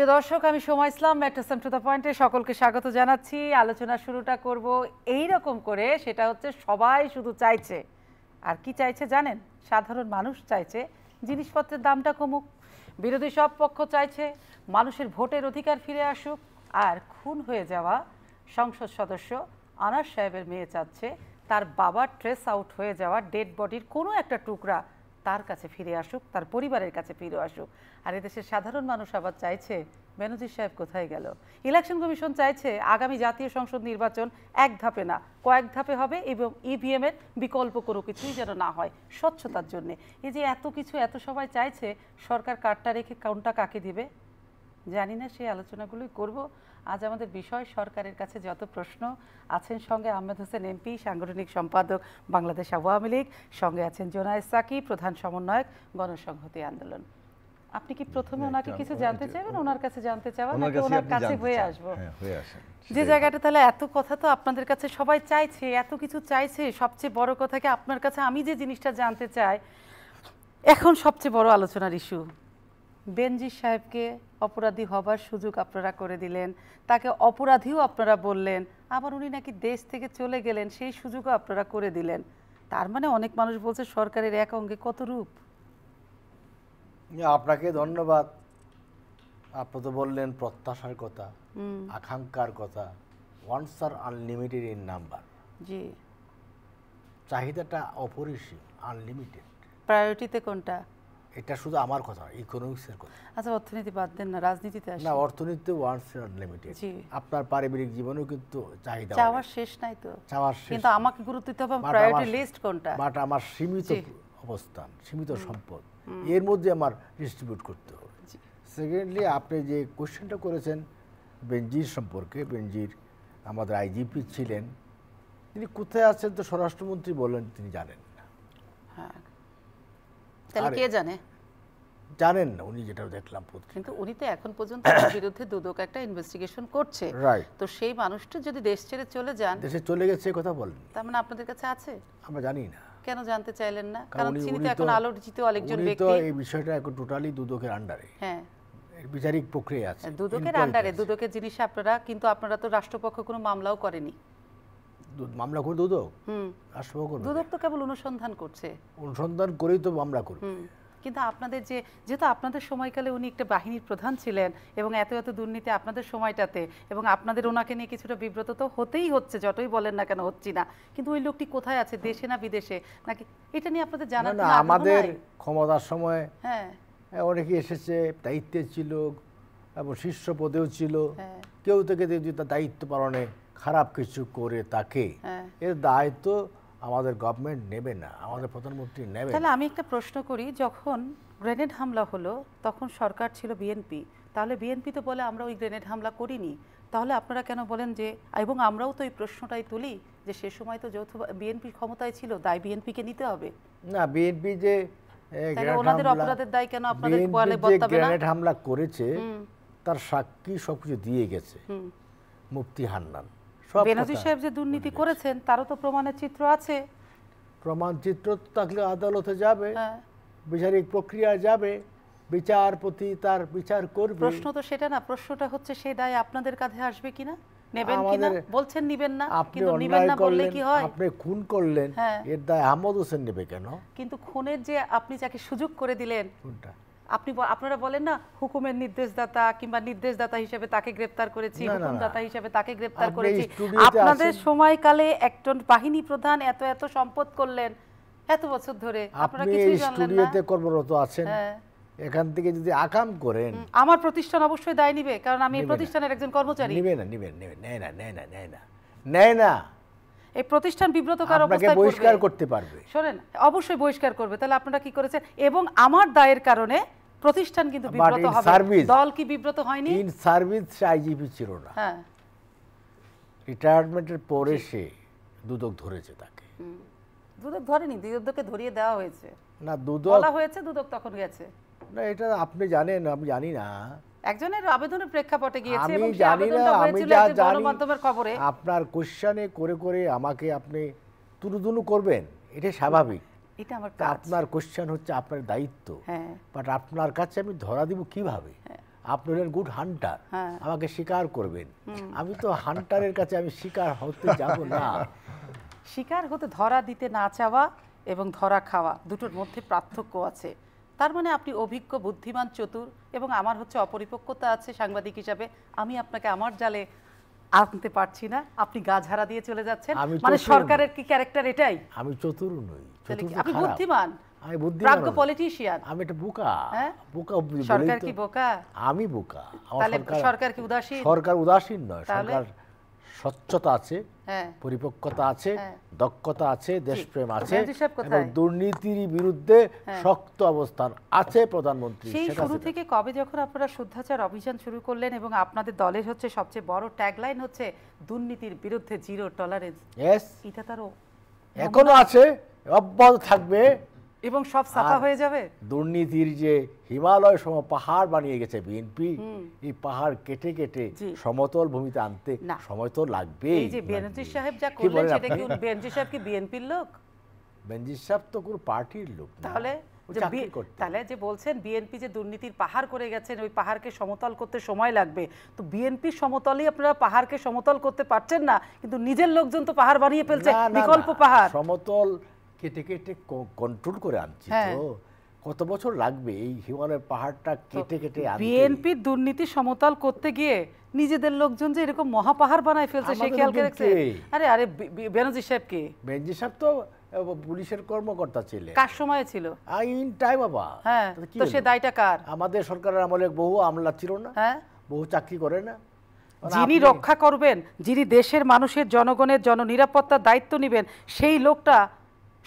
প্রিয় দর্শক আমি সোমা ইসলাম ম্যাটাসাম টু দ্য পয়েন্টে সকলকে স্বাগত জানাচ্ছি আলোচনা শুরুটা করব এই রকম করে সেটা হচ্ছে সবাই শুধু চাইছে আর কি চাইছে জানেন সাধারণ মানুষ চাইছে জিনিসপত্রের দামটা কমুক বিরোধী সব পক্ষ চাইছে মানুষের ভোটের অধিকার ফিরে আসুক আর খুন হয়ে যাওয়া সংসদ সদস্য আনার সাহেবের মেয়ে চাচ্ছে তার বাবার ট্রেস আউট হয়ে যাওয়া ডেড বডির কোনো একটা টুকরা তার কাছে ফিরে আসুক তার পরিবারের কাছে ফিরে আসুক আর এদেশের সাধারণ মানুষ আবার চাইছে ব্যানার্জি সাহেব কোথায় গেল ইলেকশন কমিশন চাইছে আগামী জাতীয় সংসদ নির্বাচন এক ধাপে না কয়েক ধাপে হবে এবং ইভিএম e এর বিকল্প কোনো কিছুই যেন না হয় স্বচ্ছতার জন্য এই যে এত কিছু এত সবাই চাইছে সরকার কার্ডটা রেখে কাউন্টটা কাকে দিবে জানি না সেই আলোচনাগুলোই করব আজ আমাদের বিষয় সরকারের কাছে যত প্রশ্ন আছেন সঙ্গে আহমেদ হোসেন এমপি সাংগঠনিক সম্পাদক বাংলাদেশ আওয়ামী লীগ সঙ্গে আছেন জোনায় সাকি প্রধান সমন্বয়ক গণসংহতি আন্দোলন আপনি কি প্রথমে হ্যাঁ, ওনাকে কিছু জানতে চাইবেন ওনার কাছে জানতে চাওয়া নাকি ওনার কাছে হয়ে আসবো হ্যাঁ, যে জায়গাটা তাহলে এত কথা তো আপনাদের কাছে সবাই চাইছে এত কিছু চাইছে সবচেয়ে বড় কথা কি আপনার কাছে আমি যে জিনিসটা জানতে চাই এখন সবচেয়ে বড় আলোচনার ইস্যু বেনজির সাহেবকে অপরাধী হবার সুযোগ আপনারা করে দিলেন তাকে অপরাধীও আপনারা বললেন আবার উনি নাকি দেশ থেকে চলে গেলেন সেই সুযোগও আপনারা করে দিলেন তার মানে অনেক মানুষ বলছে সরকারের এক অঙ্গে কত রূপ আপনাকে ধন্যবাদ আপনি তো বললেন প্রত্যাশার কথা আকাঙ্ক্ষার কথা wants are unlimited in number জি চাহিদাটা অপরিসীম আনলিমিটেড প্রায়োরিটিতে কোনটা এটা শুধু আমার কথা ইকোনমিক্সের কথা আচ্ছা অর্থনীতি বাদ দেন না রাজনীতিতে আসেন না অর্থনীতি ওয়ান্স লিমিটেড আপনার পারিবারিক জীবনেও কিন্তু চাহিদা চাওয়ার শেষ নাই তো চাওয়ার শেষ কিন্তু আমাকে গুরুত্ব দিতে হবে প্রায়োরিটি লিস্ট কোনটা বাট আমার সীমিত অবস্থান সীমিত সম্পদ এর মধ্যে আমার ডিস্ট্রিবিউট করতে হবে সেকেন্ডলি আপনি যে কোশ্চেনটা করেছেন বেঞ্জির সম্পর্কে বেঞ্জির আমাদের আইজিপি ছিলেন তিনি কোথায় আছেন তো স্বরাষ্ট্রমন্ত্রী বলেন তিনি জানেন না হ্যাঁ তাহলে কে জানে জানেন না উনি যেটা দেখলাম কিন্তু উনি তো এখন পর্যন্ত বিরুদ্ধে দুদক একটা ইনভেস্টিগেশন করছে তো সেই মানুষটা যদি দেশ ছেড়ে চলে যান দেশে চলে গেছে কথা বলেন তার মানে আপনাদের কাছে আছে আমরা জানি না কেন জানতে চাইলেন না কারণ তো এখন অনেকজন ব্যক্তি তো এই বিষয়টা এখন টোটালি দুদকের আন্ডারে হ্যাঁ বিচারিক প্রক্রিয়া আছে দুদকের আন্ডারে দুদকের জিনিস আপনারা কিন্তু আপনারা তো রাষ্ট্রপক্ষ কোনো মামলাও করেনি মামলা করে দুদক রাষ্ট্রপক্ষ দুদক তো কেবল অনুসন্ধান করছে অনুসন্ধান করেই তো মামলা করবে কিন্তু আপনাদের যে যেহেতু আপনাদের সময়কালে উনি একটা বাহিনীর প্রধান ছিলেন এবং এত এত দুর্নীতি আপনাদের সময়টাতে এবং আপনাদের ওনাকে নিয়ে কিছুটা বিব্রত তো হতেই হচ্ছে যতই বলেন না কেন হচ্ছি না কিন্তু ওই লোকটি কোথায় আছে দেশে না বিদেশে নাকি এটা নিয়ে আপনাদের জানা না আমাদের ক্ষমতার সময় হ্যাঁ।, হ্যাঁ অনেকে এসেছে দায়িত্বে ছিল এবং শীর্ষ পদেও ছিল হ্যাঁ। কেউ থেকে দায়িত্ব পালনে খারাপ কিছু করে তাকে হ্যাঁ। এর দায়িত্ব আমাদের গভর্নমেন্ট নেবে না আমাদের প্রধানমন্ত্রী নেবে তাহলে আমি একটা প্রশ্ন করি যখন গ্রেনেড হামলা হলো তখন সরকার ছিল বিএনপি তাহলে বিএনপি তো বলে আমরা ওই গ্রেনেড হামলা করিনি তাহলে আপনারা কেন বলেন যে এবং আমরাও তো এই প্রশ্নটাই তুলি যে সে সময় তো যৌথ বিএনপি ক্ষমতায় ছিল দায় বিএনপিকে নিতে হবে না বিএনপি যে ওনাদের অপরাধের দায় কেন আপনাদের কোয়ালে বর্তাবে না গ্রেনেড হামলা করেছে তার সাক্ষী সবকিছু দিয়ে গেছে মুক্তি হান্নান বেনাজি সাহেব যে দুর্নীতি করেছেন তারও তো প্রমাণের চিত্র আছে প্রমাণ চিত্র তো থাকলে আদালতে যাবে হ্যাঁ। বিচারিক প্রক্রিয়া যাবে বিচারপতি তার বিচার করবে প্রশ্ন তো সেটা না প্রশ্নটা হচ্ছে সেই দায় আপনাদের কাঁধে আসবে কিনা নেবেন কিনা বলছেন নিবেন না কিন্তু নিবেন না বললে কি হয় আপনি খুন করলেন হ্যাঁ। এর দায় আহমদ হোসেন নেবে কেন কিন্তু খুনের যে আপনি যাকে সুযোগ করে দিলেন কোনটা আপনি আপনারা বলেন না হুকুমের নির্দেশদাতা কিংবা নির্দেশদাতা হিসেবে তাকে গ্রেফতার করেছি হুকুমদাতা হিসেবে তাকে গ্রেফতার করেছি আপনাদের সময়কালে একজন বাহিনী প্রধান এত এত সম্পদ করলেন এত বছর ধরে আপনারা কিছুই জানলেন না স্টুডিওতে কর্মরত আছেন হ্যাঁ। এখান থেকে যদি আকাম করেন আমার প্রতিষ্ঠান অবশ্যই দায় নিবে কারণ আমি এই প্রতিষ্ঠানের একজন কর্মচারী নিবে না নিবে নিবে নেয় না নেয় না নেয় না নেয় না এই প্রতিষ্ঠান বিব্রতকর অবস্থায় বহিষ্কার করতে পারবে শুনেন অবশ্যই বহিষ্কার করবে তাহলে আপনারা কি করেছেন এবং আমার দায়ের কারণে প্রতিষ্ঠান কিন্তু মানে বিব্রত হবে দল কি বিব্রত হয়নি ইন সার্ভিস আইজিপি ছিল না হ্যাঁ রিটায়ারমেন্টের পরে সে দুদক ধরেছে তাকে দুদক ধরেনি দুদককে ধরিয়ে দেওয়া হয়েছে না দুদক বলা হয়েছে দুদক তখন গেছে না এটা আপনি জানেন আমি জানি না একজনের আবেদনের প্রেক্ষাপটে গিয়েছে আমি জানি না আমি যা জানি খবরে আপনার কোশ্চেনে করে করে আমাকে আপনি তুরুদুনু করবেন এটা স্বাভাবিক এটা আমার আপনার কোশ্চেন হচ্ছে আপনার দায়িত্ব বাট হ্যাঁ। আপনার কাছে আমি ধরা দিব কিভাবে হ্যাঁ। আপনি হলেন গুড হান্টার হ্যাঁ। আমাকে শিকার করবেন আমি তো হান্টারের কাছে আমি শিকার হতে যাব না শিকার হতে ধরা দিতে না চাওয়া এবং ধরা খাওয়া দুটোর মধ্যে পার্থক্য আছে তার মানে আপনি অভিজ্ঞ বুদ্ধিমান চতুর এবং আমার হচ্ছে অপরিপক্কতা আছে সাংবাদিক হিসাবে আমি আপনাকে আমার জালে আনতে পারছি না আপনি গা ঝাড়া দিয়ে চলে যাচ্ছেন মানে সরকারের কি ক্যারেক্টার এটাই আমি চতুর নই আপনি বুদ্ধিমান আমি বুদ্ধিমান পলিটিশিয়ান আমি একটা বোকা হ্যাঁ? বোকা সরকার কি বোকা আমি বোকা তাহলে সরকার কি উদাসীন সরকার উদাসীন নয় সরকার স্বচ্ছতা আছে হ্যাঁ। পরিপক্কতা আছে হ্যাঁ। দক্ষতা আছে দেশপ্রেম আছে এবং দুর্নীতির বিরুদ্ধে হ্যাঁ। শক্ত অবস্থান আছে প্রধানমন্ত্রী সেই শুরু থেকে কবে যখন আপনারা শুদ্ধাচার অভিযান শুরু করলেন এবং আপনাদের দলের হচ্ছে সবচেয়ে বড় ট্যাগলাইন হচ্ছে দুর্নীতির বিরুদ্ধে জিরো টলারেন্স এটা তারও এখনো আছে অব্যাহত থাকবে এবং সব সাফা হয়ে যাবে দুর্নীতির যে হিমালয় সম পাহাড় বানিয়ে গেছে বিএনপি এই পাহাড় কেটে কেটে সমতল ভূমিতে আনতে সময় তো লাগবে এই যে বেনজির সাহেব যা করলেন সেটা কি বেনজির সাহেব কি বিএনপির লোক বেনজির সাহেব তো কোন পার্টির লোক তাহলে তাহলে যে বলছেন বিএনপি যে দুর্নীতির পাহাড় করে গেছেন ওই পাহাড়কে সমতল করতে সময় লাগবে তো বিএনপি সমতলই আপনারা পাহাড়কে সমতল করতে পারছেন না কিন্তু নিজের লোকজন তো পাহাড় বানিয়ে ফেলছে বিকল্প পাহাড় সমতল কেটে কেটে কন্ট্রোল করে আনছি তো হ্যাঁ। কত বছর লাগবে এই হিমালয়ের পাহাড়টা কেটে কেটে আনতে বিএনপি দুর্নীতি সমতল করতে গিয়ে নিজেদের লোকজন যে এরকম মহাপাহাড় বানায় ফেলছে সে খেয়াল রেখেছে আরে আরে বেনজি সাহেব কে বেনজি সাহেব তো পুলিশের কর্মকর্তা ছিল কার সময় ছিল আইন টাই বাবা হ্যাঁ তো সে দায়টা কার আমাদের সরকারের আমলে বহু আমলা ছিল না হ্যাঁ বহু চাকরি করে না মানে যিনি রক্ষা করবেন যিনি দেশের মানুষের জনগণের জননিরাপত্তার দায়িত্ব নেবেন সেই লোকটা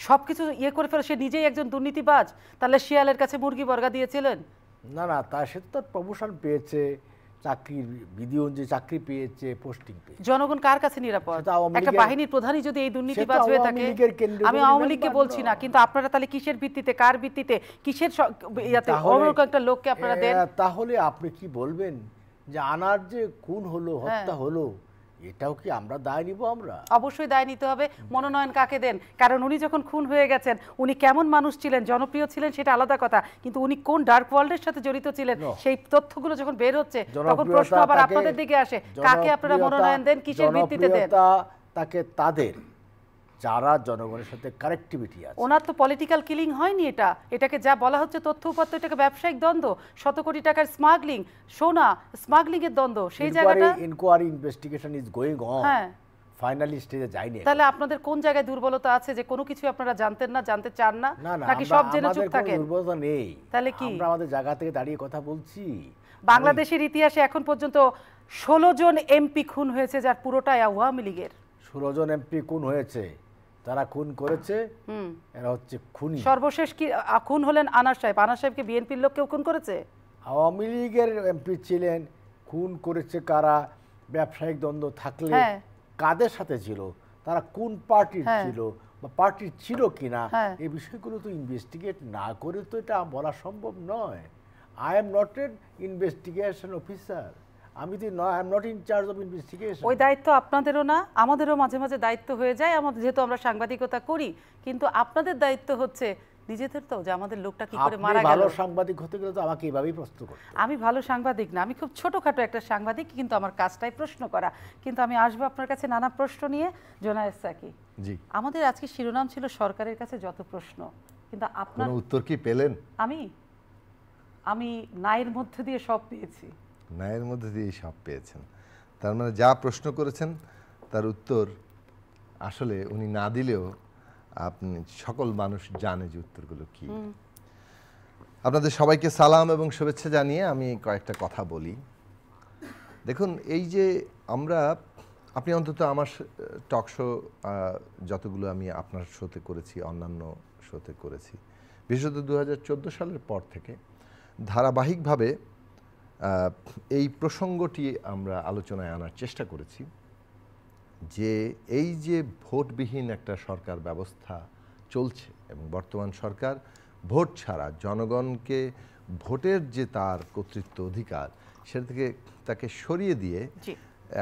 সব কিছু ইয়ে করে ফেলে সে নিজেই একজন দুর্নীতিবাজ তাহলে শিয়ালের কাছে মুরগি বর্গা দিয়েছিলেন না না তা সে তো প্রমোশন পেয়েছে চাকরির বিধি অনুযায়ী চাকরি পেয়েছে পোস্টিং জনগণ কার কাছে নিরাপদ একটা বাহিনীর প্রধানই যদি এই দুর্নীতিবাজ হয়ে থাকে আমি আওয়ামী লীগকে বলছি না কিন্তু আপনারা তাহলে কিসের ভিত্তিতে কার ভিত্তিতে কিসের একটা লোককে আপনারা দেন তাহলে আপনি কি বলবেন যে আনার যে খুন হলো হ্যাঁ। হত্যা হলো এটাও কি আমরা দায় নিব আমরা অবশ্যই দায় নিতে হবে মনোনয়ন কাকে দেন কারণ উনি যখন খুন হয়ে গেছেন উনি কেমন মানুষ ছিলেন জনপ্রিয় ছিলেন সেটা আলাদা কথা কিন্তু উনি কোন ডার্ক ওয়ার্ল্ডের সাথে জড়িত ছিলেন সেই তথ্যগুলো যখন বের হচ্ছে তখন প্রশ্ন আবার আপনাদের দিকে আসে কাকে আপনারা মনোনয়ন দেন কিসের ভিত্তিতে দেন তাকে তাদের যারা জনগণের সাথে কানেক্টিভিটি আছে ওনার তো পলিটিক্যাল কিলিং হয়নি এটা এটাকে যা বলা হচ্ছে তথ্য উপাত্ত এটাকে ব্যবসায়িক দ্বন্দ্ব শত কোটি টাকার স্মাগলিং সোনা স্মাগলিং এর দ্বন্দ্ব সেই জায়গাটা inquiry investigation is going on হ্যাঁ ফাইনালি স্টেজে যায়নি তাহলে আপনাদের কোন জায়গায় দুর্বলতা আছে যে কোনো কিছু আপনারা জানতেন না জানতে চান না নাকি সব জেনে চুপ থাকেন দুর্বলতা নেই তাহলে কি আমরা আমাদের জায়গা থেকে দাঁড়িয়ে কথা বলছি বাংলাদেশের ইতিহাসে এখন পর্যন্ত ষোলো জন এমপি খুন হয়েছে যার পুরোটাই আওয়ামী লীগের ষোলো জন এমপি খুন হয়েছে তারা খুন করেছে এরা হচ্ছে খুনি সর্বশেষ কি খুন হলেন আনার সাহেব আনার সাহেবকে বিএনপির লোক কেউ খুন করেছে আওয়ামী লীগের এমপি ছিলেন খুন করেছে কারা ব্যবসায়িক দ্বন্দ্ব থাকলে হ্যাঁ। কাদের সাথে ছিল তারা কোন পার্টির হ্যাঁ। ছিল বা পার্টির ছিল কিনা হ্যাঁ। এই বিষয়গুলো তো ইনভেস্টিগেট না করে তো এটা বলা সম্ভব নয় I am not an investigation officer আমি তো I am not in charge of investigation ওই দায়িত্ব আপনাদেরও না আমাদেরও মাঝে মাঝে দায়িত্ব হয়ে যায় আমাদের যেহেতু আমরা সাংবাদিকতা করি কিন্তু আপনাদের দায়িত্ব হচ্ছে নিজেদের তো যে আমাদের লোকটা কি করে মারা গেল ভালো সাংবাদিক হতে গেলে তো আমাকে এইভাবেই প্রশ্ন করতে আমি ভালো সাংবাদিক না আমি খুব ছোটখাটো একটা সাংবাদিক কিন্তু আমার কাজটাই প্রশ্ন করা কিন্তু আমি আসব আপনার কাছে নানা প্রশ্ন নিয়ে জোনায়েস সাকি জি আমাদের আজকে শিরোনাম ছিল সরকারের কাছে যত প্রশ্ন কিন্তু আপনার উত্তর কি পেলেন আমি আমি নাইয়ের মধ্যে দিয়ে সব পেয়েছি ন্যায়ের মধ্যে দিয়ে সব পেয়েছেন তার মানে যা প্রশ্ন করেছেন তার উত্তর আসলে উনি না দিলেও আপনি সকল মানুষ জানে যে উত্তরগুলো কি আপনাদের সবাইকে সালাম এবং শুভেচ্ছা জানিয়ে আমি কয়েকটা কথা বলি দেখুন এই যে আমরা আপনি অন্তত আমার টক শো যতগুলো আমি আপনার শোতে করেছি অন্যান্য শোতে করেছি বিশেষত দু সালের পর থেকে ধারাবাহিকভাবে এই প্রসঙ্গটি আমরা আলোচনায় আনার চেষ্টা করেছি যে এই যে ভোটবিহীন একটা সরকার ব্যবস্থা চলছে এবং বর্তমান সরকার ভোট ছাড়া জনগণকে ভোটের যে তার কর্তৃত্ব অধিকার সেটা থেকে তাকে সরিয়ে দিয়ে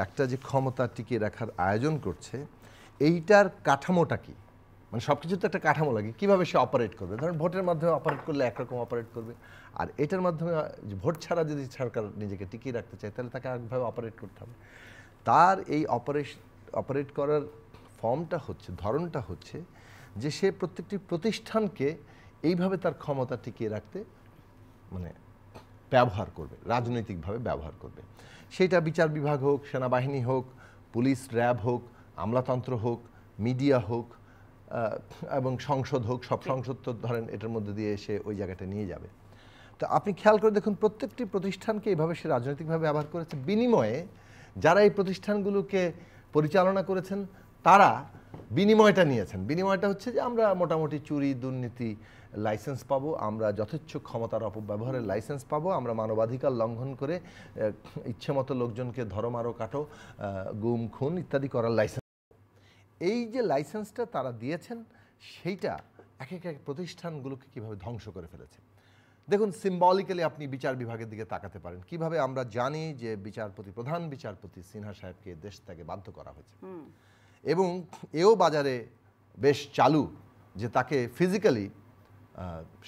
একটা যে ক্ষমতা টিকিয়ে রাখার আয়োজন করছে এইটার কাঠামোটা কি মানে সব কিছুতে তো একটা কাঠামো লাগে কীভাবে সে অপারেট করবে ধরেন ভোটের মাধ্যমে অপারেট করলে একরকম অপারেট করবে আর এটার মাধ্যমে ভোট ছাড়া যদি সরকার নিজেকে টিকিয়ে রাখতে চায় তাহলে তাকে একভাবে অপারেট করতে হবে তার এই অপারেশন অপারেট করার ফর্মটা হচ্ছে ধরনটা হচ্ছে যে সে প্রত্যেকটি প্রতিষ্ঠানকে এইভাবে তার ক্ষমতা টিকিয়ে রাখতে মানে ব্যবহার করবে রাজনৈতিকভাবে ব্যবহার করবে সেটা বিচার বিভাগ হোক সেনাবাহিনী হোক পুলিশ র্যাব হোক আমলাতন্ত্র হোক মিডিয়া হোক এবং সংসদ হোক সব সংসদ তো ধরেন এটার মধ্যে দিয়ে এসে ওই জায়গাটা নিয়ে যাবে তো আপনি খেয়াল করে দেখুন প্রত্যেকটি প্রতিষ্ঠানকে এইভাবে সে রাজনৈতিকভাবে ব্যবহার করেছে বিনিময়ে যারা এই প্রতিষ্ঠানগুলোকে পরিচালনা করেছেন তারা বিনিময়টা নিয়েছেন বিনিময়টা হচ্ছে যে আমরা মোটামুটি চুরি দুর্নীতি লাইসেন্স পাবো আমরা যথেচ্ছ ক্ষমতার অপব্যবহারের লাইসেন্স পাবো আমরা মানবাধিকার লঙ্ঘন করে ইচ্ছে মতো লোকজনকে ধরমারো কাটো গুম খুন ইত্যাদি করার লাইসেন্স এই যে লাইসেন্সটা তারা দিয়েছেন সেইটা এক এক এক প্রতিষ্ঠানগুলোকে কীভাবে ধ্বংস করে ফেলেছে দেখুন সিম্বলিক্যালি আপনি বিচার বিভাগের দিকে তাকাতে পারেন কিভাবে আমরা জানি যে বিচারপতি প্রধান বিচারপতি সিনহা সাহেবকে দেশ থেকে বাধ্য করা হয়েছে এবং এও বাজারে বেশ চালু যে তাকে ফিজিক্যালি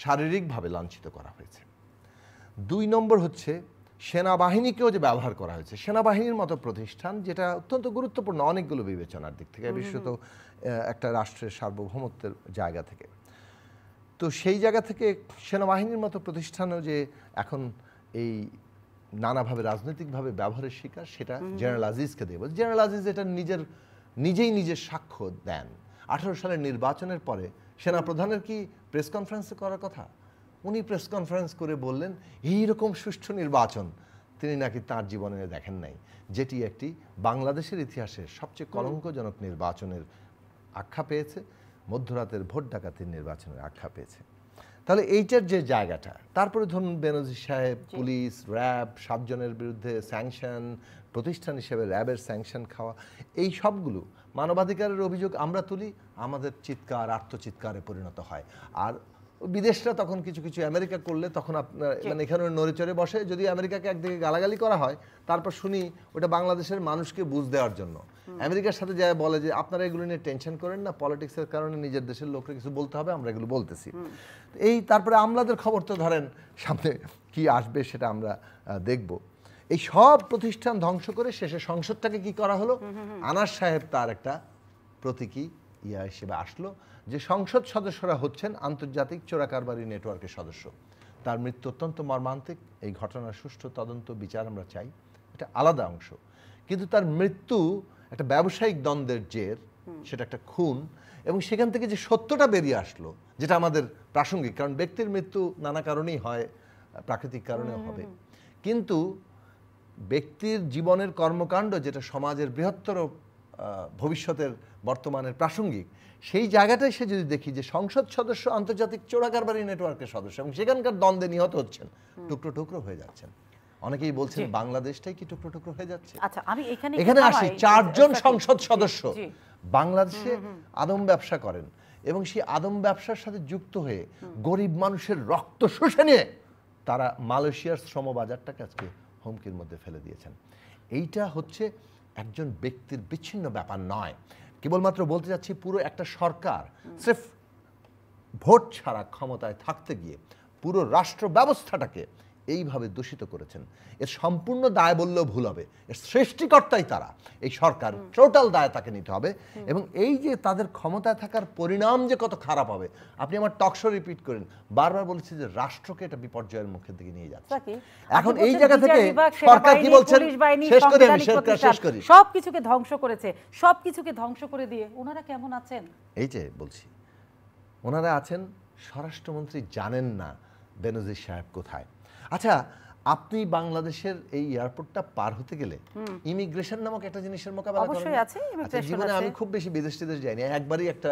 শারীরিকভাবে লাঞ্ছিত করা হয়েছে দুই নম্বর হচ্ছে সেনাবাহিনীকেও যে ব্যবহার করা হয়েছে সেনাবাহিনীর মতো প্রতিষ্ঠান যেটা অত্যন্ত গুরুত্বপূর্ণ অনেকগুলো বিবেচনার দিক থেকে বিশেষত একটা রাষ্ট্রের সার্বভৌমত্বের জায়গা থেকে তো সেই জায়গা থেকে সেনাবাহিনীর মতো প্রতিষ্ঠানও যে এখন এই নানাভাবে রাজনৈতিকভাবে ব্যবহারের শিকার সেটা জেনারেল আজিজকে দেব জেনারেল আজিজ এটা নিজের নিজেই নিজের সাক্ষ্য দেন আঠারো সালের নির্বাচনের পরে সেনাপ্রধানের কি প্রেস কনফারেন্সে করার কথা উনি প্রেস কনফারেন্স করে বললেন এইরকম সুষ্ঠু নির্বাচন তিনি নাকি তার জীবনে দেখেন নাই যেটি একটি বাংলাদেশের ইতিহাসে সবচেয়ে কলঙ্কজনক নির্বাচনের আখ্যা পেয়েছে মধ্যরাতের ভোট ডাকাতির নির্বাচনের আখ্যা পেয়েছে তাহলে এইটার যে জায়গাটা তারপরে ধরুন বেনজির সাহেব পুলিশ র্যাব সাতজনের বিরুদ্ধে স্যাংশন প্রতিষ্ঠান হিসেবে র্যাবের স্যাংশন খাওয়া এই সবগুলো মানবাধিকারের অভিযোগ আমরা তুলি আমাদের চিৎকার আত্মচিৎকারে পরিণত হয় আর বিদেশরা তখন কিছু কিছু আমেরিকা করলে তখন আপনার মানে এখানে নড়েচড়ে বসে যদি আমেরিকাকে একদিকে গালাগালি করা হয় তারপর শুনি ওটা বাংলাদেশের মানুষকে বুঝ দেওয়ার জন্য আমেরিকার সাথে যায় বলে যে আপনারা এগুলো নিয়ে টেনশন করেন না পলিটিক্সের কারণে নিজের দেশের লোককে কিছু বলতে হবে আমরা এগুলো বলতেছি এই তারপরে আমলাদের খবর তো ধরেন সামনে কি আসবে সেটা আমরা দেখব এই সব প্রতিষ্ঠান ধ্বংস করে শেষে সংসদটাকে কি করা হলো আনার সাহেব তার একটা প্রতীকী ইয়া হিসেবে আসলো যে সংসদ সদস্যরা হচ্ছেন আন্তর্জাতিক চোরাকারবারি নেটওয়ার্কের সদস্য তার মৃত্যু অত্যন্ত মর্মান্তিক এই ঘটনার সুষ্ঠু তদন্ত বিচার আমরা চাই এটা আলাদা অংশ কিন্তু তার মৃত্যু একটা ব্যবসায়িক দ্বন্দ্বের জের সেটা একটা খুন এবং সেখান থেকে যে সত্যটা বেরিয়ে আসলো যেটা আমাদের প্রাসঙ্গিক কারণ ব্যক্তির মৃত্যু নানা কারণেই হয় প্রাকৃতিক কারণেও হবে কিন্তু ব্যক্তির জীবনের কর্মকাণ্ড যেটা সমাজের বৃহত্তর ভবিষ্যতের বর্তমানের প্রাসঙ্গিক সেই জায়গাটায় সে যদি দেখি যে সংসদ সদস্য আন্তর্জাতিক চোরাকারবারি নেটওয়ার্কের সদস্য এবং সেখানকার দ্বন্দ্বে নিহত হচ্ছেন টুকরো টুকরো হয়ে যাচ্ছেন অনেকেই বলছেন বাংলাদেশটাই কি টুকরো টুকরো হয়ে যাচ্ছে আচ্ছা আমি এখানে এখানে আসি চারজন সংসদ সদস্য বাংলাদেশে আদম ব্যবসা করেন এবং সেই আদম ব্যবসার সাথে যুক্ত হয়ে গরিব মানুষের রক্ত শোষে নিয়ে তারা মালয়েশিয়ার শ্রম বাজারটাকে আজকে হুমকির মধ্যে ফেলে দিয়েছেন এইটা হচ্ছে একজন ব্যক্তির বিচ্ছিন্ন ব্যাপার নয় কেবলমাত্র বলতে যাচ্ছি পুরো একটা সরকার সিফ ভোট ছাড়া ক্ষমতায় থাকতে গিয়ে পুরো রাষ্ট্র ব্যবস্থাটাকে এইভাবে দূষিত করেছেন এর সম্পূর্ণ দায় বললেও ভুল হবে এর সৃষ্টিকর্তাই তারা এই সরকার টোটাল দায় তাকে নিতে হবে এবং এই যে তাদের ক্ষমতায় থাকার পরিণাম যে কত খারাপ হবে আপনি আমার টকশো রিপিট করেন বারবার বলছি যে রাষ্ট্রকে এটা বিপর্যয়ের মুখের দিকে নিয়ে যাচ্ছে এখন এই জায়গা থেকে সরকার কি বলছেন শেষ করে আমি শেষ করি সবকিছুকে ধ্বংস করেছে সবকিছুকে ধ্বংস করে দিয়ে ওনারা কেমন আছেন এই যে বলছি ওনারা আছেন স্বরাষ্ট্রমন্ত্রী জানেন না বেনজির সাহেব কোথায় আচ্ছা আপনি বাংলাদেশের এই এয়ারপোর্টটা পার হতে গেলে ইমিগ্রেশন নামক একটা জিনিসের মোকাবেলা অবশ্যই আছে আচ্ছা, ইমিগ্রেশন জীবনে আমি খুব বেশি বিদেশ বিদেশ যাইনি একবারই একটা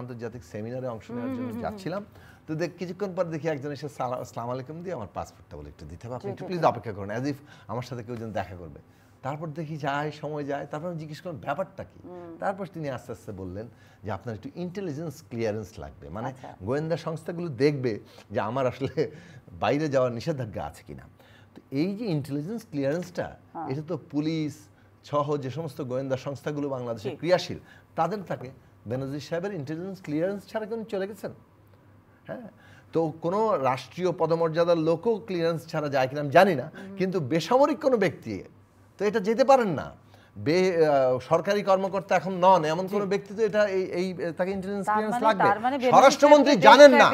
আন্তর্জাতিক সেমিনারে অংশ নেওয়ার জন্য যাচ্ছিলাম তো দেখ কিছুক্ষণ পর দেখি একজন এসে সালাম আলাইকুম দিয়ে আমার পাসপোর্টটা বলে একটু দিতে হবে আপনি একটু প্লিজ অপেক্ষা করুন অ্যাজ ইফ আমার সাথে কেউ যেন দেখা করবে তারপর দেখি যায় সময় যায় তারপর আমি জিজ্ঞেস করলাম ব্যাপারটা কি তারপর তিনি আস্তে আস্তে বললেন যে আপনার একটু ইন্টেলিজেন্স ক্লিয়ারেন্স লাগবে মানে আচ্ছা। গোয়েন্দা সংস্থাগুলো দেখবে যে আমার আসলে বাইরে যাওয়ার নিষেধাজ্ঞা আছে কিনা তো এই যে ইন্টেলিজেন্স ক্লিয়ারেন্সটা হ্যাঁ। এটা তো পুলিশ সহ যে সমস্ত গোয়েন্দা সংস্থাগুলো বাংলাদেশে ক্রিয়াশীল তাদের থাকে বেনজির সাহেবের ইন্টেলিজেন্স ক্লিয়ারেন্স ছাড়া কিন্তু চলে গেছেন হ্যাঁ তো কোনো রাষ্ট্রীয় পদমর্যাদার লোকও ক্লিয়ারেন্স ছাড়া যায় কিনা আমি জানি না কিন্তু বেসামরিক কোনো ব্যক্তি তো এটা যেতে পারেন না বে সরকারি কর্মকর্তা এখন নন এমন কোন ব্যক্তি তো এটা এই তাকে ইন্টেলিজেন্স মানে লাগবে মানে স্বরাষ্ট্রমন্ত্রী জানেন না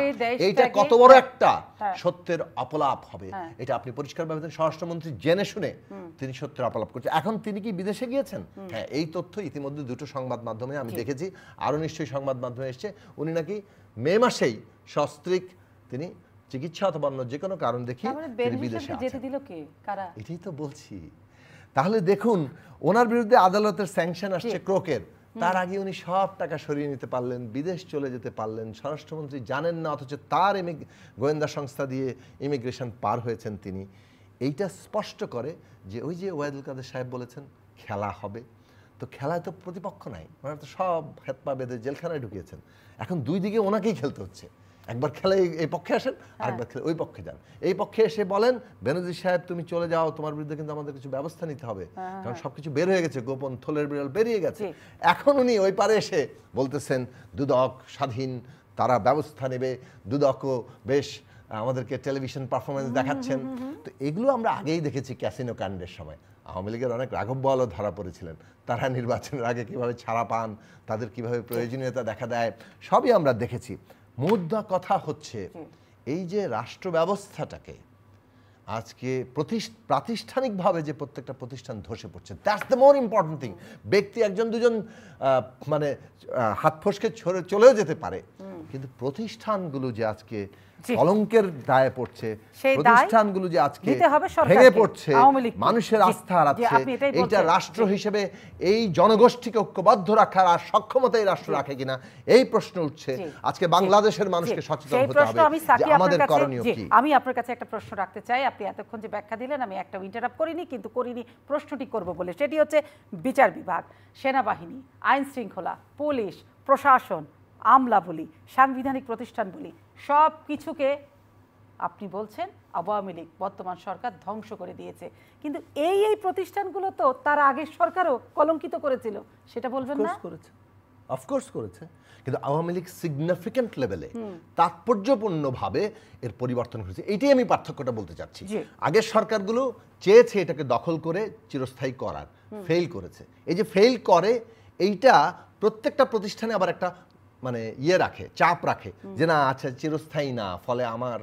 এইটা কত হ্যাঁ। বড় একটা হ্যাঁ। সত্যের অপলাপ হবে হ্যাঁ। এটা আপনি পরিষ্কার ভাবে স্বরাষ্ট্রমন্ত্রী জেনে শুনে তিনি সত্যের অপলাপ করছেন এখন তিনি কি বিদেশে গিয়েছেন হ্যাঁ এই তথ্য ইতিমধ্যে দুটো সংবাদ মাধ্যমে আমি দেখেছি আরো নিশ্চয়ই সংবাদ মাধ্যমে এসছে উনি নাকি মে মাসেই সস্ত্রিক তিনি চিকিৎসা অথবা অন্য যে কোনো কারণ দেখি মানে তিনি বিদেশে কারা এটাই তো বলছি তাহলে দেখুন ওনার বিরুদ্ধে আদালতের স্যাংশন আসছে ক্রোকের তার আগে উনি সব টাকা সরিয়ে নিতে পারলেন বিদেশ চলে যেতে পারলেন স্বরাষ্ট্রমন্ত্রী জানেন না অথচ তার গোয়েন্দা সংস্থা দিয়ে ইমিগ্রেশন পার হয়েছেন তিনি এইটা স্পষ্ট করে যে ওই যে ওয়াইদুল কাদের সাহেব বলেছেন খেলা হবে তো খেলায় তো প্রতিপক্ষ নাই ওনারা তো সব হেতপা বেঁধে জেলখানায় ঢুকিয়েছেন এখন দুই দিকে ওনাকেই খেলতে হচ্ছে একবার খেলে এই পক্ষে আসেন হ্যাঁ। আরেকবার খেলে ওই পক্ষে যান এই পক্ষে এসে বলেন বেনজির সাহেব তুমি চলে যাও তোমার বিরুদ্ধে কিন্তু আমাদের কিছু ব্যবস্থা নিতে হবে হ্যাঁ, হ্যাঁ। কারণ সবকিছু বের হয়ে গেছে গোপন থলের বিড়াল বেরিয়ে গেছে এখন উনি ওই পারে এসে বলতেছেন দুদক স্বাধীন তারা ব্যবস্থা নেবে দুদকও বেশ আমাদেরকে টেলিভিশন পারফরমেন্স দেখাচ্ছেন তো এগুলো আমরা আগেই দেখেছি ক্যাসিনো কাণ্ডের সময় আওয়ামী লীগের অনেক রাঘব বলও ধরা পড়েছিলেন তারা নির্বাচনের আগে কিভাবে ছাড়া পান তাদের কিভাবে প্রয়োজনীয়তা দেখা দেয় সবই আমরা দেখেছি মুদ্রা কথা হচ্ছে এই যে রাষ্ট্র ব্যবস্থাটাকে আজকে প্রাতিষ্ঠানিকভাবে যে প্রত্যেকটা প্রতিষ্ঠান ধসে পড়ছে that's the more important thing ব্যক্তি একজন দুজন মানে হাত ফসকে চলেও যেতে পারে কিন্তু প্রতিষ্ঠানগুলো যে আজকে কলঙ্কের দায়ে পড়ছে প্রতিষ্ঠানগুলো যে আজকে ভেঙে পড়ছে মানুষের আস্থা হারাচ্ছে এইটা রাষ্ট্র হিসেবে এই জনগোষ্ঠীকে ঐক্যবদ্ধ রাখার আর সক্ষমতা এই রাষ্ট্র রাখে কিনা এই প্রশ্ন উঠছে আজকে বাংলাদেশের মানুষকে সচেতন হতে হবে যে আমাদের করণীয় কি আমি আপনার কাছে একটা প্রশ্ন রাখতে চাই আপনি এতক্ষণ যে ব্যাখ্যা দিলেন আমি একটা ইন্টারাপ্ট করিনি কিন্তু করিনি প্রশ্নটি করব বলে সেটি হচ্ছে বিচার বিভাগ সেনাবাহিনী আইন শৃঙ্খলা পুলিশ প্রশাসন আমলা বলি সাংবিধানিক প্রতিষ্ঠান বলি সব কিছুকে আপনি বলছেন আওয়ামী লীগ বর্তমান সরকার ধ্বংস করে দিয়েছে কিন্তু এই এই প্রতিষ্ঠানগুলো তো তার আগের সরকারও কলঙ্কিত করেছিল সেটা বলবেন না করেছে অফকোর্স করেছে কিন্তু আওয়ামী লীগ সিগনিফিক্যান্ট লেভেলে তাৎপর্যপূর্ণভাবে এর পরিবর্তন হয়েছে এটাই আমি পার্থক্যটা বলতে চাচ্ছি আগের সরকারগুলো চেয়েছে এটাকে দখল করে চিরস্থায়ী করার ফেল করেছে এই যে ফেল করে এইটা প্রত্যেকটা প্রতিষ্ঠানে আবার একটা মানে ইয়ে রাখে চাপ রাখে যে না আচ্ছা চিরস্থায়ী না ফলে আমার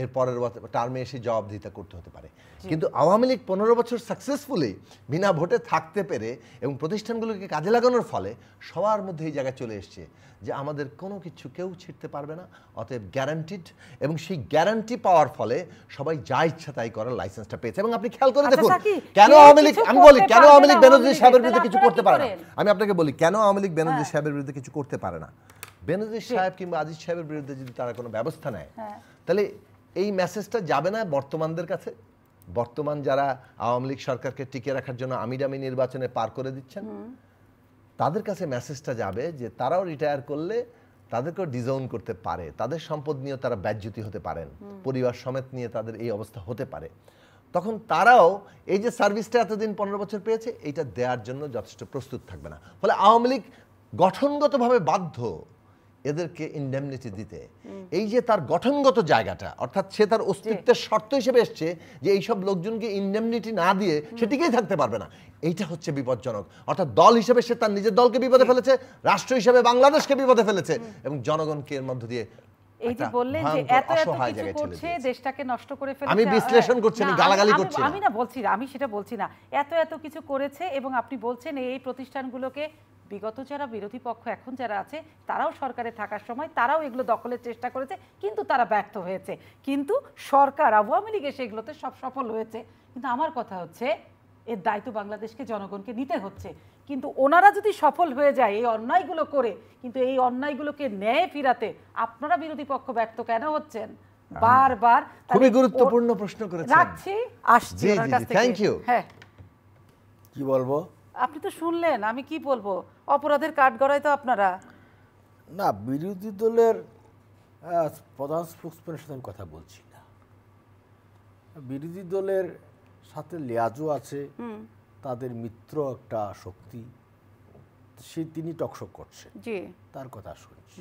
এর পরের টার্মে এসে জবাব দিতে করতে হতে পারে কিন্তু আওয়ামী লীগ পনেরো বছর সাকসেসফুলি বিনা ভোটে থাকতে পেরে এবং প্রতিষ্ঠানগুলোকে কাজে লাগানোর ফলে সবার মধ্যে এই জায়গায় চলে এসছে যে আমাদের কোনো কিছু কেউ ছিটতে পারবে না অতএব গ্যারান্টিড এবং সেই গ্যারান্টি পাওয়ার ফলে সবাই যা ইচ্ছা তাই করার লাইসেন্সটা পেয়েছে এবং আপনি খেয়াল করে আচ্ছা, দেখুন কেন আওয়ামী লীগ আমি বলি কেন আওয়ামী লীগ বেনজির সাহেবের বিরুদ্ধে কিছু করতে পারে না আমি আপনাকে বলি কেন আওয়ামী লীগ বেনজির হ্যাঁ। সাহেবের বিরুদ্ধে কিছু করতে পারে না বেনজির সাহেব কিংবা আজিজ সাহেবের বিরুদ্ধে যদি তারা কোনো ব্যবস্থা নেয় হ্যাঁ। তাহলে এই মেসেজটা যাবে না বর্তমানদের কাছে বর্তমান যারা আওয়ামী লীগ সরকারকে টিকে রাখার জন্য আমিডামি নির্বাচনে পার করে দিচ্ছেন তাদের কাছে মেসেজটা যাবে যে তারাও রিটায়ার করলে তাদেরকেও ডিজাউন করতে পারে তাদের সম্পদ নিয়ে তারা ব্যাজ্যুতি হতে পারেন পরিবার সমেত নিয়ে তাদের এই অবস্থা হতে পারে তখন তারাও এই যে সার্ভিসটা এতদিন পনেরো বছর পেয়েছে এটা দেওয়ার জন্য যথেষ্ট প্রস্তুত থাকবে না ফলে আওয়ামী লীগ গঠনগতভাবে বাধ্য এদেরকে ইন্ডেমনিটি দিতে এই যে তার গঠনগত জায়গাটা অর্থাৎ সে তার অস্তিত্বের শর্ত হিসেবে এসছে যে এইসব লোকজনকে ইন্ডেমনিটি না দিয়ে সে টিকেই থাকতে পারবে না এইটা হচ্ছে বিপজ্জনক অর্থাৎ দল হিসেবে সে তার নিজের দলকে বিপদে ফেলেছে রাষ্ট্র হিসেবে বাংলাদেশকে বিপদে ফেলেছে এবং জনগণকে এর মধ্য দিয়ে এই যে বললেন যে এত এত কিছু করছে দেশটাকে নষ্ট করে ফেলেছে আমি বিশ্লেষণ করছি আমি গালাগালি করছি আমি না বলছি আমি সেটা বলছি না এত এত কিছু করেছে এবং আপনি বলছেন এই প্রতিষ্ঠানগুলোকে বিগত যারা বিরোধী পক্ষ এখন যারা আছে তারাও সরকারে থাকার সময় তারাও এগুলো দখলের চেষ্টা করেছে কিন্তু তারা ব্যর্থ হয়েছে কিন্তু সরকার আওয়ামী লীগ এসে এগুলোতে সব সফল হয়েছে কিন্তু আমার কথা হচ্ছে এর দায়িত্ব বাংলাদেশকে জনগণকে নিতে হচ্ছে কিন্তু ওনারা যদি সফল হয়ে যায় এই অন্যায়গুলো করে কিন্তু এই অন্যায়গুলোকে ন্যায় ফিরাতে আপনারা বিরোধী পক্ষ ব্যর্থ কেন হচ্ছেন বারবার খুবই গুরুত্বপূর্ণ প্রশ্ন করেছেন রাখছি আসছি ওনার কাছ থেকে থ্যাংক ইউ হ্যাঁ কি বলবো আপনি তো শুনলেন আমি কি বলবো অপরাধের কাঠগড়ায় তো আপনারা না বিরোধী দলের প্রধান স্পোক্সম্যানের সাথে আমি কথা বলছি না বিরোধী দলের সাথে লেয়াজও আছে তাদের মিত্র একটা শক্তি সে তিনি টকশক করছেন তার কথা শুনছি